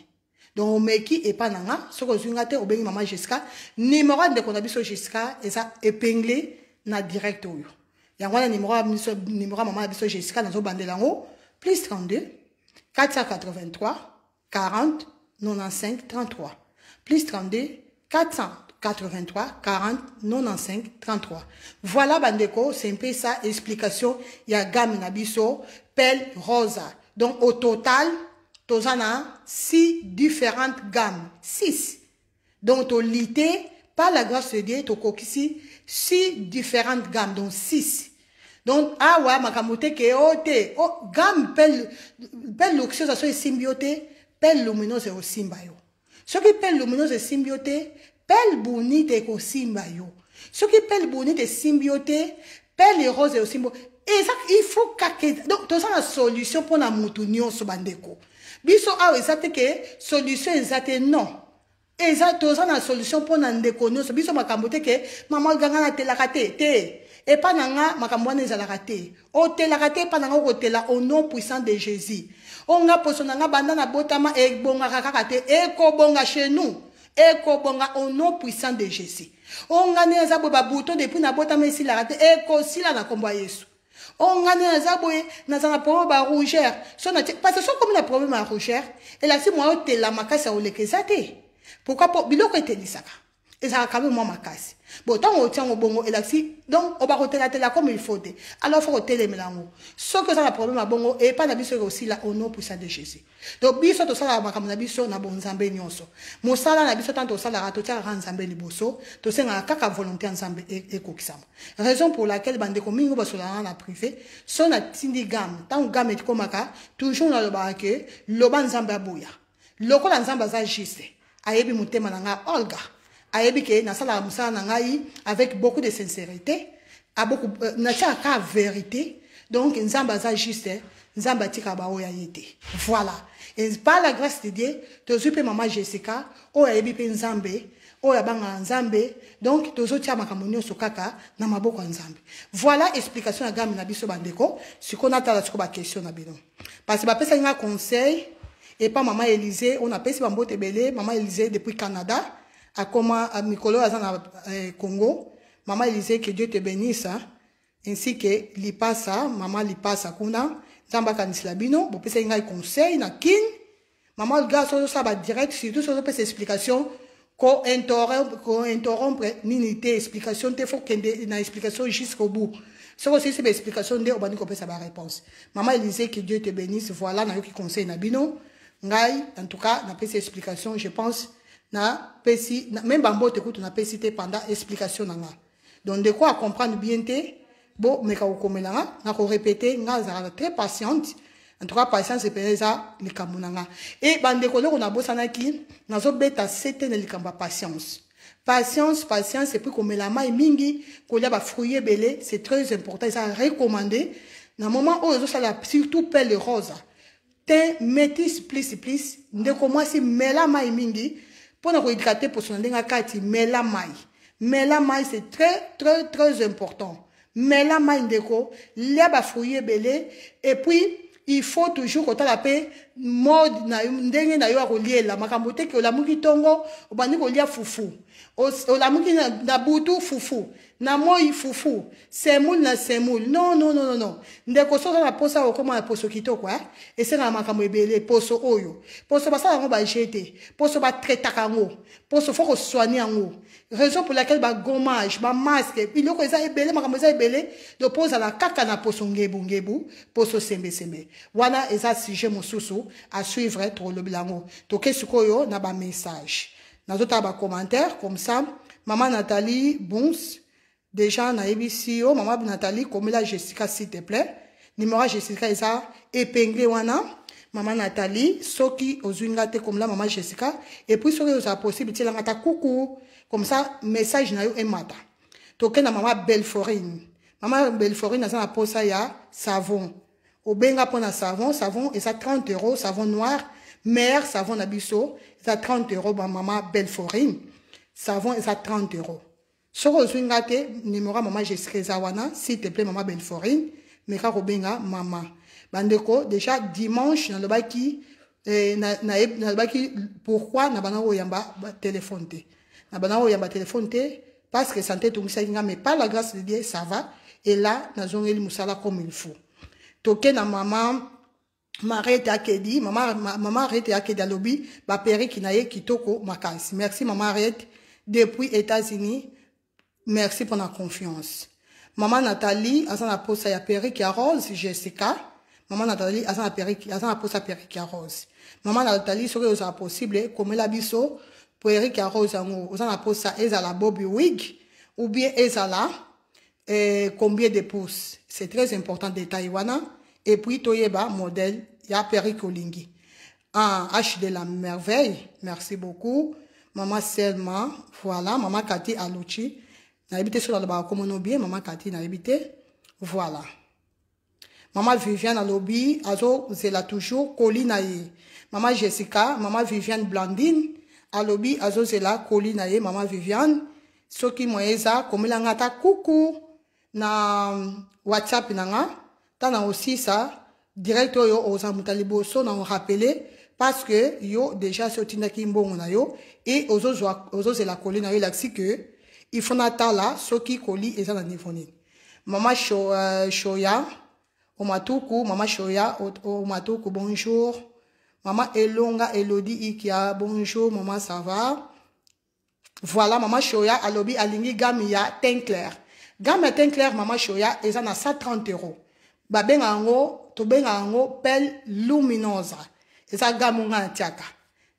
donc omeki epai pas n'anga ce que vous te obengi maman jessica numéro de ndeko Jessica, biso jessica eza épingle na direct y a wana numéro numéro maman na biso jessica nazobandela yango plus 32 483 40 95 33 plus 32 483 40 95 33 voilà bandeko c'est un peu ça explication ya gamme na biso pelle rosa donc au total toza na 6 différentes gammes 6 donc tolité par la grâce de Dieu tokokisi 6 différentes gammes donc 6 donc awa ah makambo te ke o te o oh, game pelle pelle luxueuse aso esimbi yo te pelle lumineuse osimba yo soki mpe luminose esimbi yo te pele bonite ekosimba yo soki pele bonite esimbi yo te pele rose eosimbi yo eza il faut kaka donc tozanga solution mpona motu nyonso bandeko biso awa eza te ke solution eza te non eza toza na solution mpona ndeko nyonso biso makambo te ke mama ganga natelaka te te epa na nga makambo wana ezalaka te otelaka te epa na nga okotela au nom puissant de jésus oyo nga poso na nga banda na botama ebongaka kaka te ekobonga chez nous ekobonga au nom puissant de jésus oyo nga ndenge aza boye babuto depuis na botama esilaka te ekosila na nkombo ya yesu oyo nga ndenge aza boye nazala na probleme ya rougere so natie parce so okomi na probleme ya rougere elasi mwa otela makasi ya koleka eza te pourkui mpo biloko etelisaka ezalaka kabe mwa makasi bon ntango otia yango bongo elakisi donc obakotelatela comme il faut te alors fo kotelemela yango soki oza na problème ya bongo epai na biso ekosila au nom puissant de jésus donc biso tosalaka makambo na biso na bonzambe nyonso mosala na biso ntanto tosalaka totiakaka nzambe liboso tosengaka kaka volonté ya nzambe ekokisama raison pour laquelle bandeko mingi basolanga na privé so natindi game ntango game ekomaka toujours nalobaka ke loba nzambe aboya lokola nzambe aza juste ayebi motema na ngai olga ayebi ke sala mosala na ngai avec beaucoup de sincérité beaucoup, a euh, natiaka ka vérité donc nzamba za juste nzambe tika baoyo aye te voilà et par la grâce de dieu tozwi maman maman jessica o ayebi pe nzambe oyo abangaka nzambe donc tozotia makambo nyonso kaka na maboko nzambe voilà explication ya gambe na biso bandeko sikoyo natala sikoyo baquestion question, bino parce bapesaki nga conseil et pas maman Élisée On a napesi bambote belé maman Élisée depuis canada à comment, à à Azana eh, Congo, Maman disait que Dieu te bénisse, hein. ainsi que Lipasa, Maman Lipasa Kuna, Zamba Kanislabino, pour que un conseil, Nakin, Maman gars, ça va direct, surtout sur une explication, qu'on interrompe minute, explication, il faut qu'il y ait une explication jusqu'au bout. Ce aussi, c'est explications de Obani Kopé, ça va réponse. Maman disait que Dieu te bénisse, voilà, Nayo qui conseille Nabino. Ngai, en tout cas, n'a cette explication, je pense, na me bango ete kutu napesi te pendant explication na nga donc quoi comprendre bien te bomeka kokomela nga répéter nga zara très patiente en tout cas patience Et bande ko na bosana ki na zo beta sete na likamba patience. patience patience patience epui komela mai mingi ba fouiller belé, c'est très important ça recommandé na moment oyo ezosala surtout pelle rose te métis plus plus ndeko mwasi mela mai mingi mpona kohydrate poso na ndenge akati mela mai mela mai c'est très très très important mela mai ndeko lia bafruit ebele et puis il faut toujours kotala mpe mode na yo ndenge na yo ya koliela makambo te ke olamuki ntongo obandi kolia fufu olamuki na, na butu fufu na moi fufu semul na semul non non non non ndeko soka na posa okoma na poso kitoko eh esenga makambo ebele poso oyo poso basala yango bajete poso batretaka yango poso fo kosoane yango raison pour laquelle bagomage bamaske biloko eza ebele makambo eza ebele lo po ozala kaka na poso ngebungebu poso sembesembe wana eza sujet mosusu asuivre tolobela yango tokei sikoyo na bamessage un commentaire comme ça Maman nathalie bons déjà e oh maman Maman nathalie la jessica s'il te plaît Numéro jessica ça épinglé wana Maman nathalie soki ozwi nga comme là, Maman jessica Et ce qui ça possible tielanga ata coucou. comme ça message na yo emata na maman belforine Maman belforine ça a posé ya savon obenga un savon savon ça 30 un savon noir. Mère, savon na ça ont 30 euros, Maman maman Belforine, savon ça 30 euros. Si vous avez un numéro maman, je serai Zawana, s'il te plaît maman mama Belforine, meka kobenga maman. Bandeko, déjà dimanche dans le baki, eh, pourquoi na bana oyamba téléphone téléphoner Na bana oyamba téléphone téléphoner parce que santé etungisaki nga mais par la grâce de Dieu ça va et là nazongeli mosala comme il faut. Toke na maman... marete akedi mama, mama arete akedi alobi baperiki na ye kitoko makanisi merci mama arete depuis états-unis merci mpona confiance mama nathalie aza na posa ya periki ya rose jessica mama nathalie aza na periki aza na posa periki ya rose mama nathalie soki ozala possible komela biso periki ya rose yango oza na posa ezala bobi wig ou bien ezala eh, combien de pouces c'est très important détail wana et puis toyeba modèle ya Kolingi. ah H de la merveille, merci beaucoup. Maman Selma, voilà. Maman Cathy Alouchi. Naibite sur la on bah, oublie, Maman Cathy Naibite. Voilà. Maman Viviane Alobi, Azo Zela toujours, Colinaï. Maman Jessica, Maman Viviane Blandine, Alobi, Azo là Colinaï, Maman Viviane. Soki Moeza, Komilangata, coucou. Na WhatsApp nanga. Tana aussi ça direct oyo ozomuta liboso on rappele parce que yo déjà so ki mbongo na yo et e la koli na yo elakisi ke ifo natala soki koli eza na niveau mama Sho, maman euh, shoya omatuku mama shoya omatuku bonjour mama elonga elodi ikia bonjour mama ça va voilà mama shoya alobi alingi Gamia tenclair. teint clair teint clair mama shoya eza na 130 euros Babengango tobengaka yango pelle lumineuse eza gamu nga na tiaka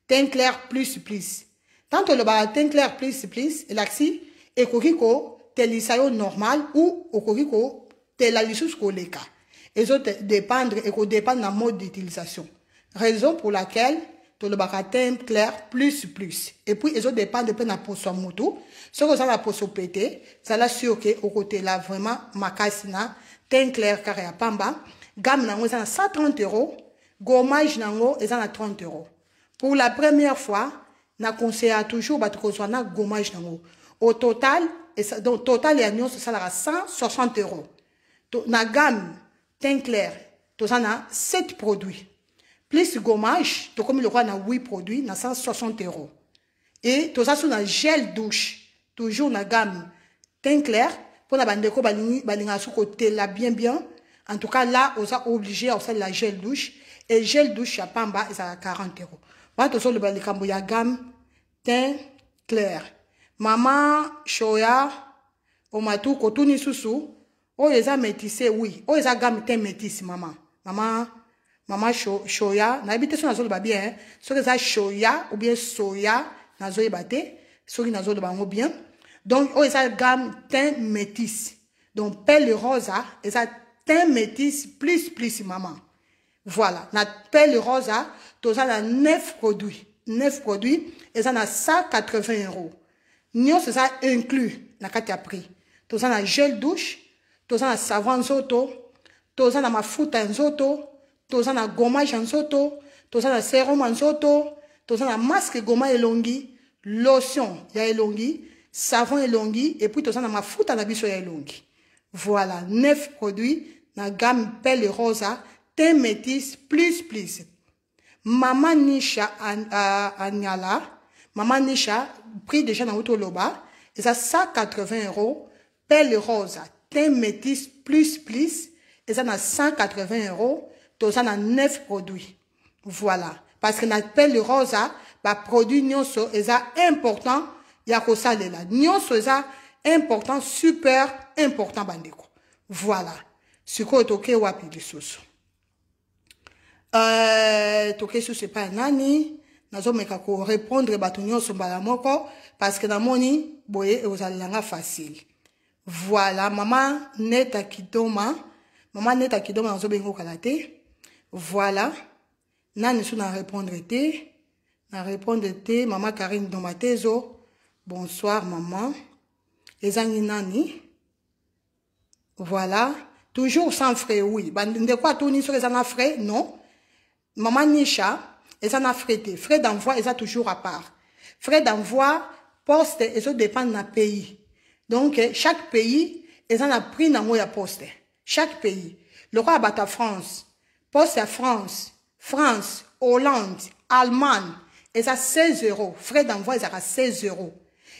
teint clair plus supplice ntango tolobaka teint clair plus supplice elakisi ekoki kotelisa yo normal ou okoki kotela lisusu koleka ezodépendre ekodépendre na mode d'utilisation raison pour laquelle tolobaka teint clair plus plus et puis ezodépendre mpe na poso ya motu soki oza na poso pete zala sur ke okotela vraiment makasi na teint clair kaka ya pamba gamme nango 130 euros gommage nango eza 30 euros pour la première fois conseille toujours bato kozwa na gommage nango au total donc total ya à 160 euros na gamme tinclair toza a 7 produits plus gommage tokomi lokola na 8 produits na 160 euros et toza so gel douche toujours na gamme pour la bande tinclair mpona bandeko balingaka côté la bien bien en tout cas, là, on est obligé à faire la gel douche. Et gel douche, à Pamba, c'est à 40 euros. Moi, tout ça, le bal de gamme, teint clair. Maman, Shoya, Omatu, Kotuni soussou oh, ils ont métissé, oui. Oh, ils ont gamme teint métisse, maman. Maman, maman, Shoya, n'habite sur la zone bien, hein. Sur les Shoya, ou bien Soya, na zone bate, sur les zone bango bien. Donc, oh, ils ont gamme teint métisse. Donc, pelle rosa, hein, ils teint métis plus plus maman. Voilà, la pelle rosa, tu as neuf produits, neuf produits, et ça a 180 euros. Nous, c'est ça inclus carte le prix. as na gel douche, as un savon tu as toza foutre mafuta tu toza un gommage tu as un sérum tu as un masque goma elongi, lotion ya elongi, savon elongi, et puis as as mafuta en en ya elongi. Voilà 9 produits na gamme Pelle Rosa, teint métis plus plus. Maman Nisha Anyala, Maman Nisha, prix déjà dans Autoloba, et ça 180 euros. Pelle Rosa, teint métis plus plus, et ça na 180 euros. Tout ça na 9 produits. Voilà. Parce que na Pelle Rosa, ba produit nyonso, et ça important, ya kosalela. Nyonso, ça important, super, important bandeko voilà sikoyo tokei wapi lisusu euh, tokei susu epai ya nani nazomeka korépondre bato nyonso mbala moko parceke namoni boye ekozalelanga facile voilà mama neta kidoma mama neta kidoma nazobenga okala te voilà nani so na répondre te na répondre te mama karine doma te ezo bonsoir mama ezangi nani Voilà. Toujours sans frais, oui. De quoi tourner sur les frais? Non. Maman Nisha, elles en a frais. Frais d'envoi, elles ont toujours à part. Frais d'envoi, poste, elles ont dépendent d'un pays. Donc, eh, chaque pays, elles en a pris dans la poste. Chaque pays. Le roi à France. Poste à France. France, Hollande, Allemagne. Elles ont 16 euros. Frais d'envoi, elles ont 16 euros.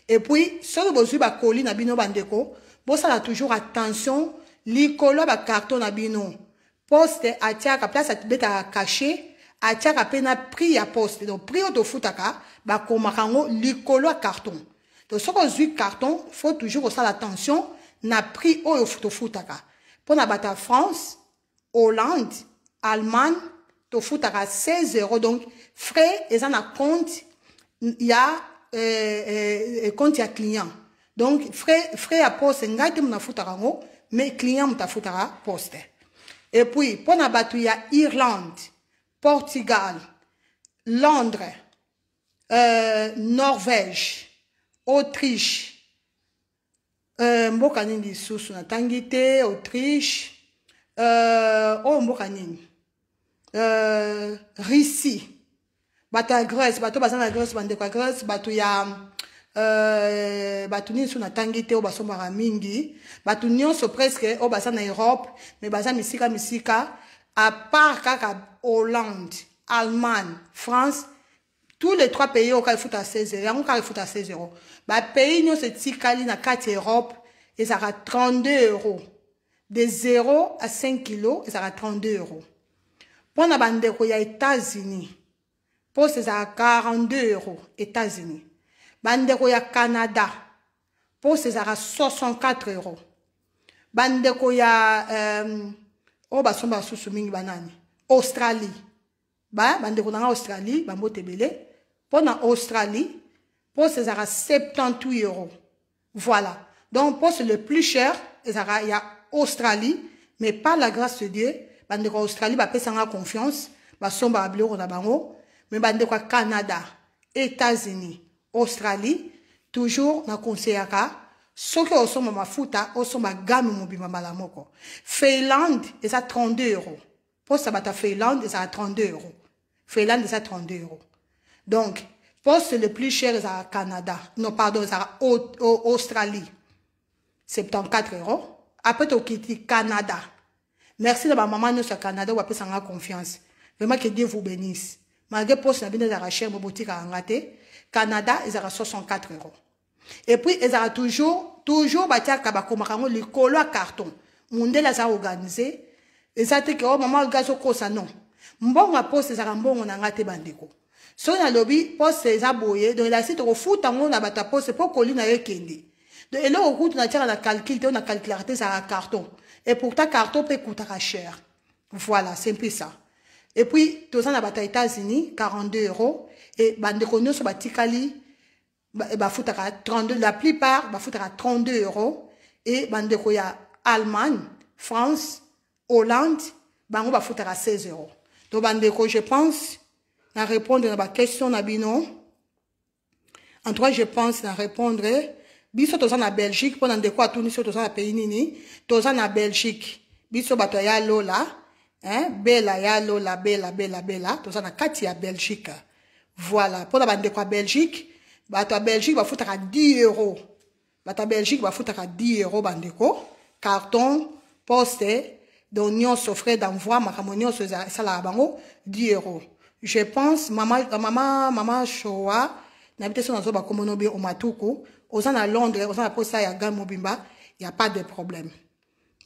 Et puis, sur le besoin, colis, n'a bino bandeko. bosala toujours attention likolo ya bakarton na bino poste atiaka place abetaka kashe atiaka mpe na prix ya poste donc prix oyo tofutaka bakomaka yango likolo ya carton donc soki ozwi carton faut toujours kosala attention na prix oyo tofutaka mpona bato ya france hollande allemagne tofutaka 16 euro donc frais eza na compte ya eh, eh, compte ya client donc frais frais ya poste ngai te mona futaka yango mais client moto afutaka poste et puis mpo na bato ya irlande portugal londres euh, norvège autriche euh, mboka nini lisusu natangi te autriche euh, oyo oh, mboka nini euh, russie bato ya grèce bato baza na grèce bandeko ya grèce bato ya euh, bato nyonso natangi te oyo basombaka mingi bato nyonso presque oyo baza na europe me baza misika misika à part kaka hollande allemagne france tous les trois pays oyo kaifuta 16 euro yango kaka efuta 16 euro bapays nyonso etikali na kati ya europe ezalaka 32 euro de 0 à 5 kilo ezalaka 32 euro mpo na bandeko ya états-unis mposa ezalaka 42 euro états-unis bandeko ya canada mposa ezalaka 64 euro bandeko ya um, euh, oyo oh, basomba basusu mingi banani australie ba bandeko na nga australie bambote ebele mpo na australie mposa ezalaka 78 euro voilà donc mposa le plus cher ezalaka ya australie mais par la grâce de dieu bandeko ya australie bapesanga confiance basombaka biloko na bango me bandeko ya canada états-unis australie toujours nakonseyaka soki osomba mafuta ma gamme mobima mbala moko finlande à 32 euros. poste bata ya finlande à 32 euros. finlande à 32 euros. donc poste le plus cher à canada non pardon à australie 74 euros. après quittes canada merci ma maman, nous au canada on la confiance vraiment que dieu vous bénisse malgré poste na bino ezalaka cher bobotikaka yanga te canada ezalaka 64 euros. et puis ezalaka toujours toujours batiaka bakomaka yango colo à carton mondele aza organize eza te ke o oh, mama olga ça non mbongo ya poste ezalaka mbongo na nga te bandeko lobby nalobi poste eza boyé donc elasi tokofuta yango na bato ya poste pour koli na yo kendi. donc eloko kutu natiaka na calcul calculer, oyo na calculaka te carton et pourtant carton peut coûter cher voilà c'est plus ça et puis toza na bato ya états-unis 42 euros e bandeko nyonso batikali eh, bafutaka 32 la plupart bafutaka 32 euros e bandeko ya allemagne france hollande bango bafutaka 16 euros to bandeko je pense na répondre na baquestion na bino en tout cas je pense na répondre biso toza na belgique mpo na ndeko atuni so toza na pays nini toza na belgique biso bato ya lola hein? bela ya lola bela bela bela toza na kati ya belgique voilà Pour la bande quoi belgique bah ya belgique bafutaka 10 euros bah ta belgique bafutaka 10 euro quoi carton poste donc d'envoi frais d'envoi se ça la bango 10 euros. je pense maman maman maman shoa nayebi te so nazo bi bien aux en à londres oza na posa ya il y a pas de problème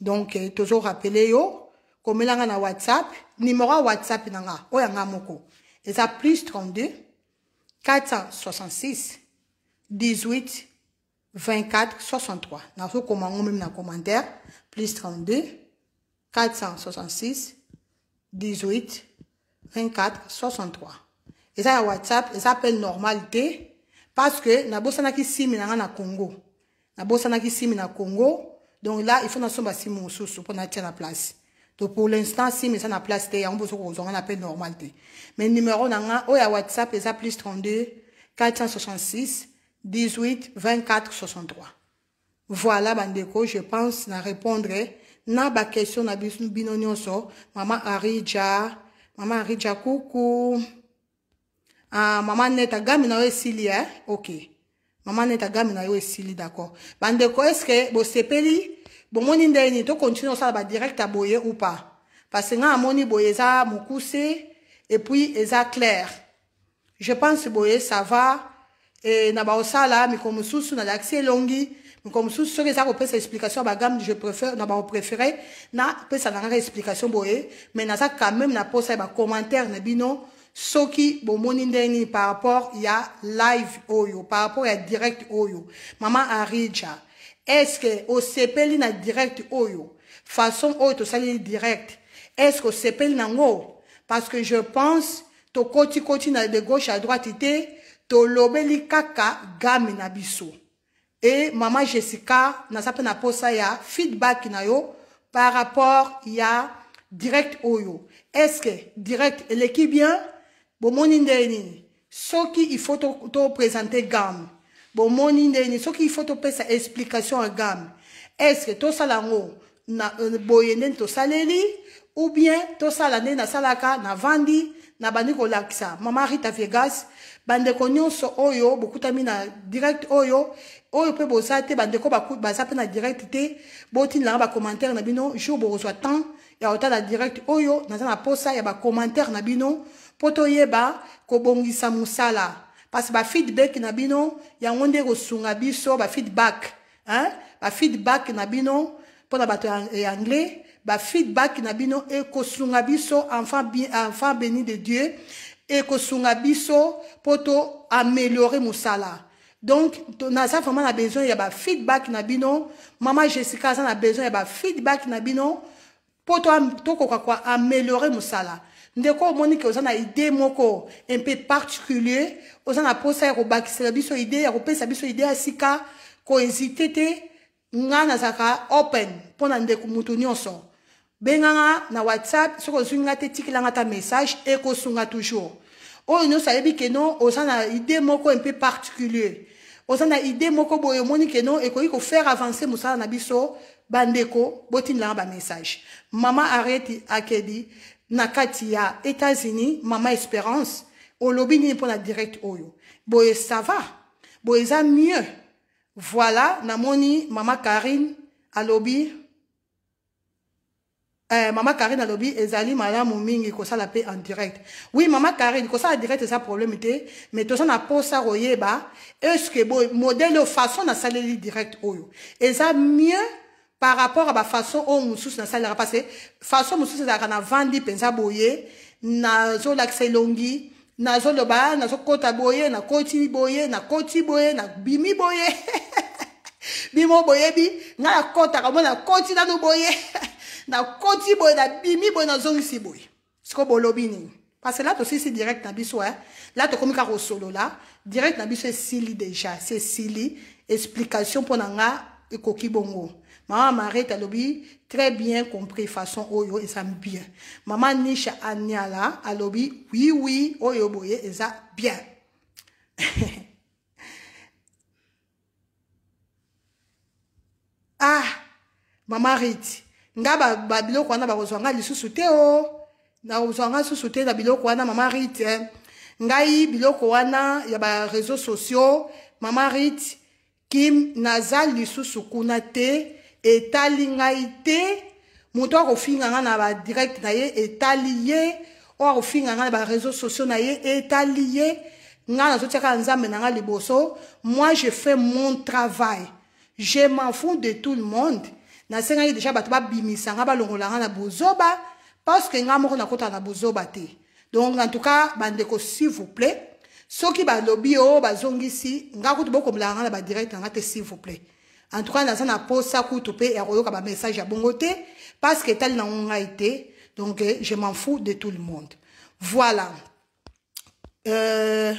donc eh, toujours rappeler yo comme komelanga na whatsapp numéro whatsapp na nga oyo yanga moko eza plus 32 466 18 24 63 nazokoma yango même na commentaire plus 32 466 18 24 63 eza un whatsapp eza mpe normalité parce que ki simi na Congo. na congo ki simi na congo donc là il faut na somba simu mpo pour na place donc pour l'instant si ça na placé, été, on peut se normalité. mpe mais numéro nanga, oh y ya whatsapp ça plus 32 466 18 24 63 voilà bandeko je pense na répondre na question, na de nyonso maman arija maman arija coucou, ah, maman neta gambi na yo esili eh? ok Maman neta gambi na yo d'accord bandeko êtes peli. bomoni nde nini tocontinue osala badirect ya boye ou pas parce que nga amoni boye eza mokuse epuis eza clair je pense boye ça va e na baosala mikolo mosusu na lacsi elongi mikolo mosusu soki eza kopesa explication ya bagame je préfère na baopréféré napesa na kaka explication boye mais naza quand même na posa ya bacommentaire na bino soki bomoni ndeni par rapport ya live oyo par rapport ya direct oyo mama arija eske osepeli na direct oyo façon oyo tosaleli direct eske osepeli nango parce que je pense tokotikoti na de gauche à droite te tolobeli kaka game na biso e mama jessica naza mpe na posa ya feedback na yo par rapport ya direct oyo eske direct eleki bien bomoni nde nini soki il faut toprésente to, to game bomoni ndeni soki ifo topesa explication ya game estce tosala yango na euh, boye ndeni tosaleli ou bien tosala ndeni nasalaka navandi nabandi kolakisa mama rita vegas bandeko nyonso oyo bokutami na direct oyo oyo mpe boza te bandeko baza mpe na direct te botindelanga bacommentaire na bino jour bokozwa temps ya kotala direct oyo naza na posa ya bacommentaire na bino mpo toyeba kobongisa mosala parce que ba feedback na bino ngonde ko sunga biso ba feedback hein? ba feedback na bino la bato en anglais ba feedback na bino sunga biso enfant, enfant béni de dieu sunga biso mpo améliorer améliore mosala donc naza vraiment na besoin ya ba feedback na bino mama jessica ça na besoin ya ba feedback na bino mpo quoi améliorer mosala salaire ndeko omoni ke oza na idée moko un peu particulier oza na mposa ya kobakisela biso idée ya kopesa biso idée ya sika kohésite te ngai nazalaka open mpo na ndeko moto nyonso benganga na whatsapp soki ozwi ngai te tikelanga ta message ekosunga toujours oyo nyonso ayebi keno oza na idée moko un peu particulier oza na idée moko boye omoni keno ekoki kofaire avancer mosala na biso bandeko botindilanga bamessage mama areti akedi na kati ya états-unis mama espérance olobi nini mpona direct oyo boye ça va boye eza mieux voilà namoni mama karine alobi eh, mama karine alobi ezali malamu mingi kosala mpe en direct oui mama karine kosala direct eza problème te mais toza na mposa koyeba estce boye modele façon nasaleli direct oyo eza mieux par rapport à ma façon on oh, mususu na salera parce que façon mususu ezalaka na vandi mpenza boye nazolakisa elongi nazoloba nazokota boye nakoti boye nakoti boye nabimi boye *laughs* bimo boyebi ngai nakotaka mo nakoti nano boye *laughs* nakoti boye nabimi boye nazongisi boye siko bolobi nini parce que là tosilisi direct na biso eh? là tokomi kaka kosolola direct na biso esili déjà se esili explication mpo na nga ekoki bongo mama maret alobi très bien compris façon oyo eza bien mama nisha anyala alobi wiwi oui, oyo boye eza bien *laughs* ah mama rit nga babiloko ba, wana bakozwa nga lisusu te o nakozwa nga lisusu te na biloko wana mama rit eh. ngai biloko wana ya bareseau sociaux mama rit kim naza lisusu kuna te etali ngai te moto akofinga nga na badirect na ye etali ye oyo akofinga nga na bareseau sociaux na ye etali ye nga nazotiaka nzambe na nga liboso moi je fais mon travail je m'en fous de tout le monde nasengaki déjà bato babimisa nga balongola nga na bozoba parce que nga moko nakota na bozoba te donc en tout cas bandeko s'il vous plaît soki balobi oyo bazongisi nga kutu bokomelaka nga na badirect na nga te s'il vous plaît en tout cas ça a a message à parce que tel n'a pas été. donc eh, je m'en fous de tout le monde voilà euh...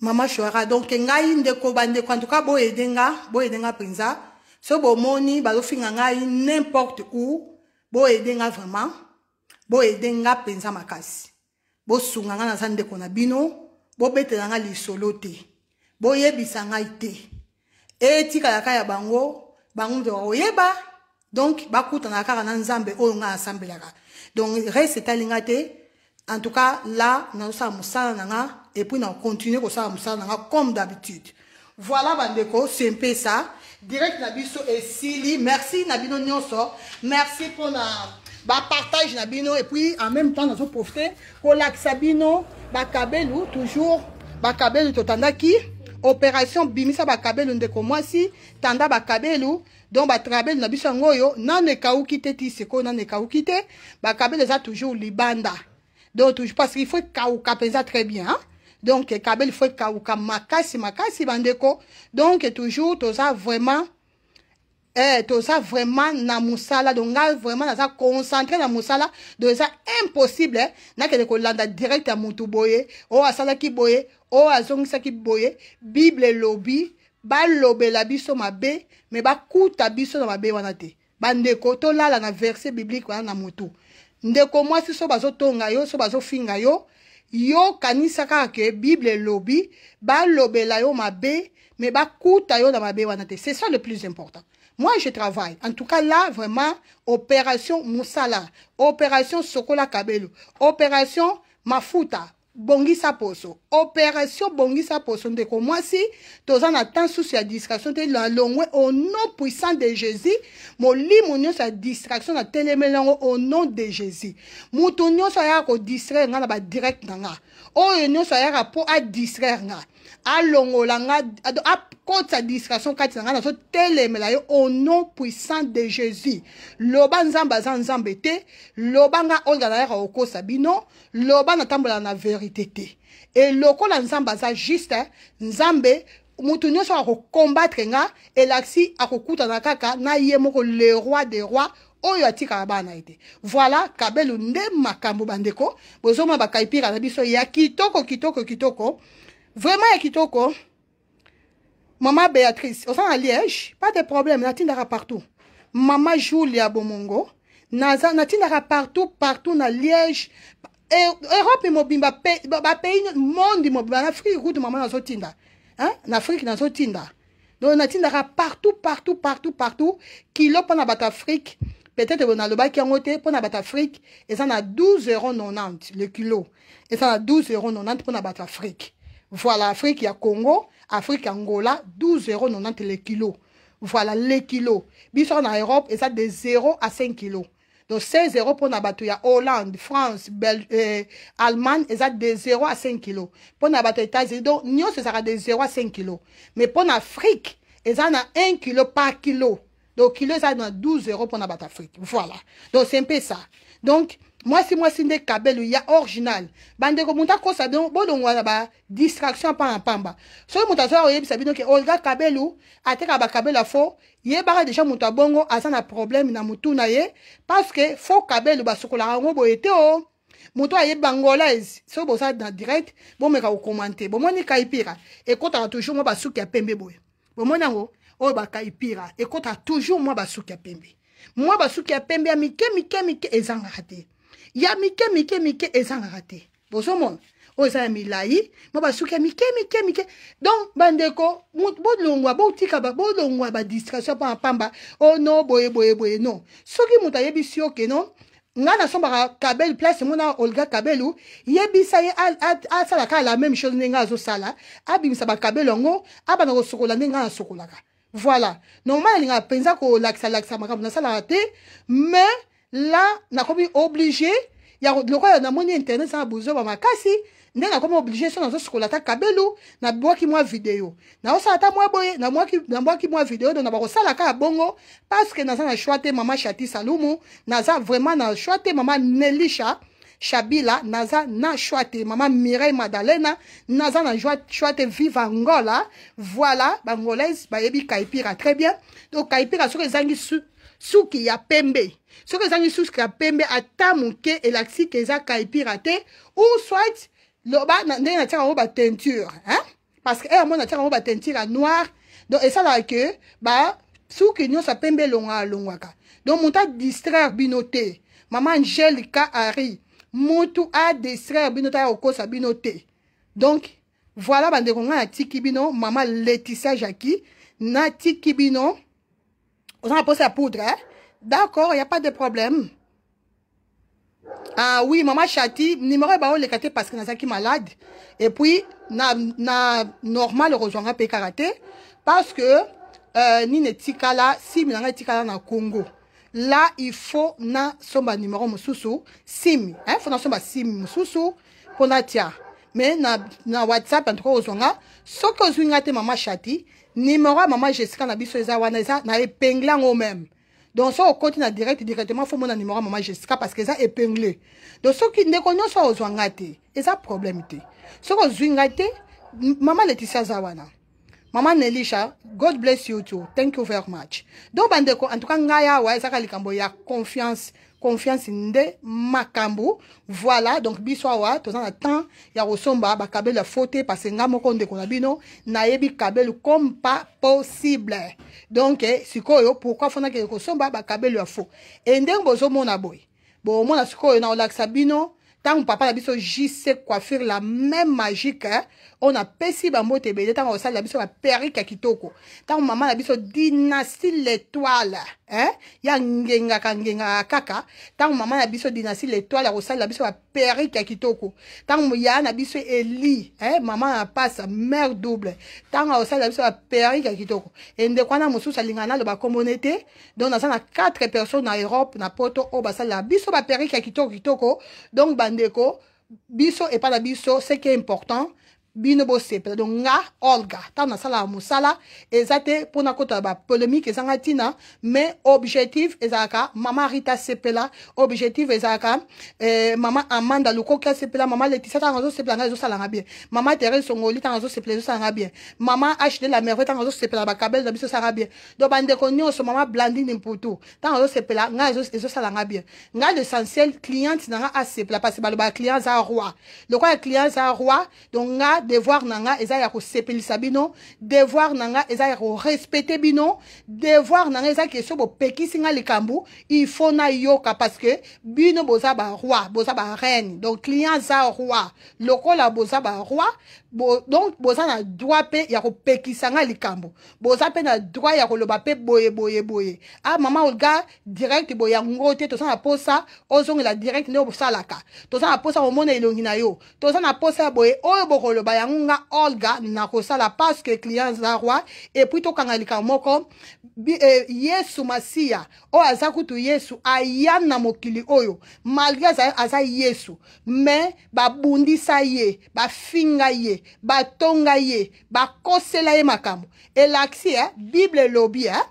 mama donc une kobande en tout cas edenga bo edenga n'importe où bo edenga vraiment boyede nga mpenza makasi bosunga nga naza ndeko na bino bobetela nga lisolo te boyebisa ngai te etikalaka ya bango bango moto bakoyeba donk bakutana kaka na nzambe oyo ngai asambelaka donc rese etali nga te en tout cas là nazosala mosala na nga epuis nakocontinue kosala mosala na nga comme d'habitude voilà bandeko c'est un peu ça direct na biso esili merci na bino nyonso merci mpona ba partage na et puis en même temps nazo profiter sabino Bah bakabelu toujours totanda qui opération bimisa bakabelu ndeko si tanda bakabelu donc batrabelu na biso yango oyo nano ekawuki kite ti sikoyo qui kite Bah Kabelu ça toujours libanda donc toujours parce qu'il faut kau pesa très bien hein? donc Kabelu faut ekawuka makasi makasi bandeko donc toujours toza vraiment eh, toza vraiment na mosala donc ngai vraiment naza concentré na mosala donc eza impossible eh? nakende kolanda direct ya motu boye oyo asalaki boye oyo azongisaki boye bible elobi balobela biso mabe me bakuta biso na mabe wana te bandeko tolala na verset biblique wana na motu ndeko mwasi so bazotonga yo so bazofinga yo yokanisa kaka ke bible elobi balobela yo mabe me bakuta yo na mabe wana te c'est ça le plus important Moi, je travaille. En tout cas, là, vraiment, opération Moussala, opération Sokola Kabelo, opération Mafuta, bongisa poso opération bongisa poso ndeko mwasi toza na temps susu ya distraction te lalongwe au nom puissant de jésus molimo nyonso ya distraction na telemeli yango au nom de jésus motu nyonso ayaka kodistraire nga na badirect na nga oyo nyonso ayaka mpo adistraire nga alongola nga akɔtisa distraction kati na nga nazotelemela ye au nom puissant de jésus loba nzambe aza nzambe te loba nga olga nayaka kokosa bino loba natambola na verité te elokola nzambe aza juste nzambe moto nyonso akokombatre nga elakisi akokutana kaka na ye moko le roi de roi oyo atikaka bana na ye te voila kabelo nde makambo bandeko bozomona bakaipirana biso ya kitoko kitoko kitoko vraiment ya kitoko mama béatrice oza na liège pas de problème natindaka partout mama julia bomongo naza natindaka partout partout na liège europe mobimba bapays monde mobimba na afrique route mama nazotinda na afrique nazotinda donc natindaka partout partout partout partout kilo mpo na bato afrique peut-être bo nalobaki yango te mpo na bato afrique eza na 12 euro 90 le kilo eza na 12 euro 90 mpo na bato afrique Voilà, Afrique, il y a Congo, Afrique, Angola, 12,90 euros le kilo. Voilà, les kilos. Bison en Europe, et ça de 0 à 5 kilos. Donc 16 euros pour Nabato, il y a Hollande, France, Bel euh, Allemagne, et ça de 0 à 5 kilos. Pour Nabato, États-Unis, donc, nous, ce sera de 0 à 5 kilos. Mais pour l'Afrique, et ça, on a 1 kilo par kilo. Donc, les a dans 12 euros pour la afrique voilà donc c'est un peu ça donc moi si moi mwasi nde y a original bandeko moto akosa bino bolongwa bah, na pas en pamba soki moto azala koyebisa bino ke olga a ateka bakabelo afo yebaka deja moto abongo ça na problème na motu na ye parce que fo kabelu ba yango boye oh o moto ayebi bangolaise soki bozala na direct bon bomeka kokomante bomoni et kota toujours mwa basuki ya pembe boye bomoni oh oyo bakaipira ekota toujours mwa basuki ya pembe mwa basuki ya pembe ya mike mike mike ezangaka te ya mike mike mike ezangaka te bozomona oyo eza ya milai mwa basuki ya mike mike mike donc bandeko bolongwa botika bolongwa badistraction mpona pamba o oh no boye boye boye non soki moto ayebisi yo ke non ngai nasombaka kabelu place mona olga kabelu yebisa ye asala kaka la même chose ndenge azosala abimisa bakabelu yango abanda kosokola ndenge ngai nasokolaka voilà normalement que ça mpenza ma lakisa ça l'a te mais là obligé il la nakomi oblige ya a mon internet ça eza na buzoba makasi nde nakomi oblige so n'a ata kabelu nabwaki mwa video naosala ata mwa boye moi mwa video do na bakosala kaka bongo vidéo naza na shwa te mama chati salumu naza vraiment na shwa maman mama nelisha Chabila, Naza na maman Mireille Madalena, Naza na chwate vive Angola. Voilà, Bangolaise, Bayebi Kaipira, très bien. Donc Kaipira, sur les souki qui a pembe. Soki ezangi qui a pembe a tamouke, et laxi, keza kaipira te ou soit loba nan, nan, nan, teinture, hein? parce que eye eh, yango nan, nan, nan, la noire donc ba, sou qui nous ya pembe elongwa alongwaka donc moto distraire, bino te mama angelika ari mutu adistraire bino taya kokosa bino te donc voilà bandeko ngai natiki bino mama leticia jaki natiki bino oza na mposa ya poudre eh? d'accord y a pas de problème ah oui mama chati numéro ebaoleka te parce que nazalaki malade et puis na, na normal kozwanga mpe kaka te parce que euh, nini etikala simi nanga etikala na congo là il faut nasomba numéro mosusu sim hein? faut na simi sim mpo na tia mais na, na whatsapp en tout cas ozwanga que ozwi te maman numéro maman jessica na biso za wana na épinglé au même donc au côté na direct directement faut mon numéro maman jessica parce que est épinglé. donc ne ndeko nyonso ozwa nga te ça problème te Ce que nga te maman leticia za wana mama nelisha god bless you too thank you very much donc bandeko en tout cas ngai awa ezaka likambo ya confiance confiance nde makambo voilà donc biso awa toza na temps ya kosomba bakabelo ya fo te parce ngai moko ndeko na bino nayebi kabelo comme pas possible donc eh, sikoyo pourquoi fo nakeke kosomba bakabelo ya fo e ndenge bozomona boye bomona sikoyo na olakisa bino ntango papa na biso jc coiffure la même magique eh? oyo napesi bambote ebele ntango osalela biso baperike ya kitoko ntango mama na biso dynastie l'étoile eh? ya ngengaka ngengaka kaka ntango mama na biso dinasi letoile ya kosalela biso baperike ya kitoko ntango moya na biso eli eh? mama na pasa mare double ntango akosalela biso baperike ya kitoko endeko wana mosusu alingana naloba kombone te donc naza na 4 personne na europe na poto oyo basalela biso baperike ya kitoko kitoko donc bandeko biso epai na biso ce qui est important bino bosepela donc nga olga ntango nasalaka mosala eza te mpona kota bapolémike ezanga ntina mais objectif ezalaka mama rita asepela objectif ezalaka eh, mama amanda lukoki asepela mama letisia ntango azosepela ngai ezosalanga bien mama terese songoli ntango azosepela ezosalanga bien mama hd la merve ntango azosepela bakabele na biso esalanga bien donc bandeko nyonso mama blandine mputu ntango azosepela ngai ezosalanga bien ngai l'essentiel cliente na nga asepela parce balobaka client aza roi lokola client aza roi donc ngai devoir na nga eza ya kosepelisa bino devoir na nga eza ya korespecte bino devoir na nga ezaki so bopekisi nga likambo il faut nayoka parce que bino boza baroi boza bareine donc client aza roi lokola boza baroi bo, donc boza na droit mpe ya kopekisa nga likambo boza mpe na droit ya koloba mpe boye boye boye ah mama olga direct boye yango te toza na posa ozongela direct nde osalaka toza na posa komona elongi na yo toza na posa ya boye oyo bokoloba koloba yango nga olga na kosala parceke client za roi epuis tokanga likambo moko e, yesu masiya oyo aza kutu yesu aya na mokili oyo malgre aza, aza yesu me babundisa ye bafinga ye batonga ye bakosela ye makambo elakisi eh? bible elobi eh?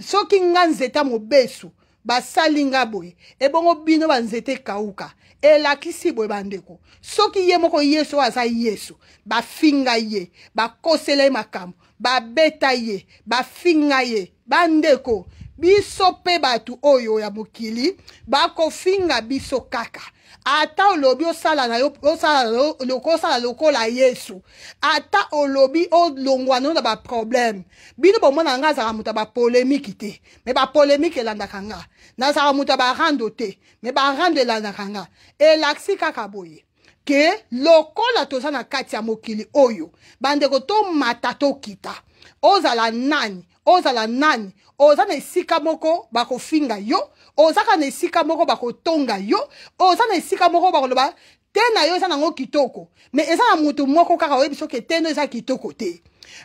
soki nga nzeta mobesu basali nga boye ebongo eh, bino banzete ekawuka elakisi boye bandeko soki ye moko yesu aza yesu bafinga ye bakosela ye makambo babeta ye bafinga ye bandeko biso mpe bato oyo ya mokili bakofinga biso kaka ata olobi osala na yo osala lokola yesu ata olobi olongwa na yo na baproblème bino bomona nga azalaka moto ya bapolémike te me bapolémike elandaka nga nazalaka moto ya barando te me barando elandaka nga elakisi kaka boye ke lokola toza na kati ya mokili oyo bandeko tomata tokita ozala nani ozala nani oza na esika moko bakofinga yo ozaka na esika moko bakotonga yo oza na esika moko bakoloba te na yo eza nango kitoko me eza na motu moko kaka oyebi soki te no eza kitoko te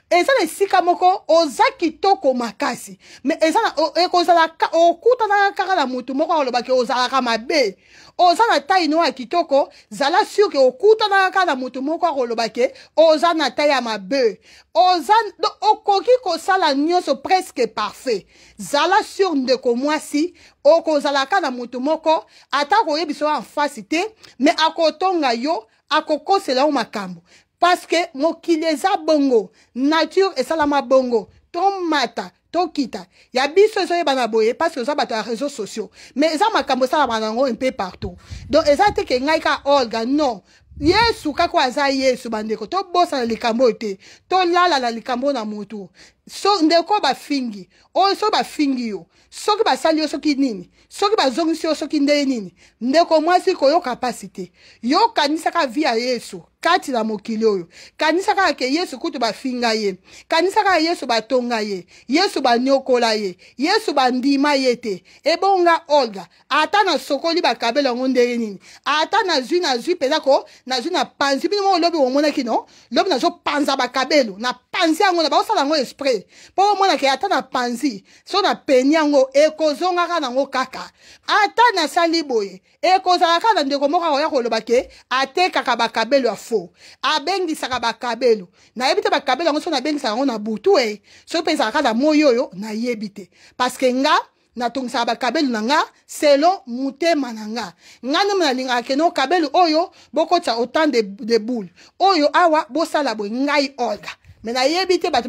eza na esika moko oza kitoko makasi me eza ekozalaka eh, okutanaka kaka na motu moko alobaki ozalaka mabe oza na tai no ya kitoko zala sur ke okutanaka kaka na motu moko akolobaki oza na tai ya mabe oza okoki kosala nyonso presque parfait zala sur ndeko mwasi okozala kaka na motu moko ata koyebisa yo en fasi te me akotonga yo akokosela yo makambo parce que mokili eza bongo nature esalama bongo tomata tokita ya biso ezoyebana boye parce que oza bato ya réseau sociaux mais eza makambo esalamaka nango un peu partout donc eza te ke ngai ka olga non yesu kaka aza yesu bandeko tobosana likambo oyo te tolala na likambo na motu so ndeko bafingi oyo soki bafingi yo soki basali yo soki nini soki bazongisi yo soki ndeye nini ndeko mwasi koyoka mpasi te yokanisaka vi ya yesu kati na mokili oyo kanisa kaka ke yesu kutu bafinga ye kanisa kaka yesu batonga ye yesu baniokola ye yesu bandima ye te ebonga olga ata nasokoli bakabela yango ndenge nini ata nazwi nazwi mpenza ko nazwi na panzi bino moko lobi omonaki no lobi nazopanza bakabelo na panzi yango na bakosala yango espres mpo omonake ata na panzi so na peni yango ekozonga kaka nango kaka ata nasali boye ekozala kaka na ndeko moko akoya koloba ke atekaka bakabelo ya fo abengisaka bakabelo nayebi te bakabelo yango so nabengisaka yango na butu e soki mpe ezalaka na moi oyo nayebi te parceke nga natongisaka bakabelo na nga selon motema na nga nga ndemo nalingaka keno kabelo oyo bokotisa autant de, de boule oyo awa bosala boye ngai olga me nayebi te bato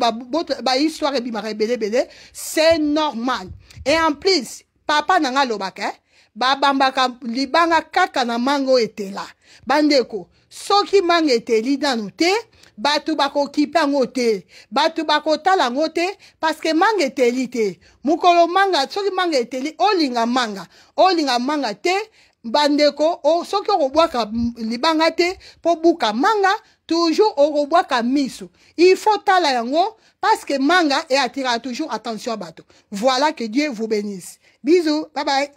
bahistoire ebimaka ebelebele c'est normal et en plus papa na nga alobaka eh? ka, libanga kaka na mango etela bandeko soki mango eteli nanu te bato bakokipe bako te bato bako talangote parce que manga eteli te Mukolo manga soki manga eteli olinga manga olinga manga te bandeko soki ka, libanga te pour bouka manga toujours ka misu. il faut tala yango que manga e attire toujours attention batu. voilà que dieu vous bénisse bisous bye bye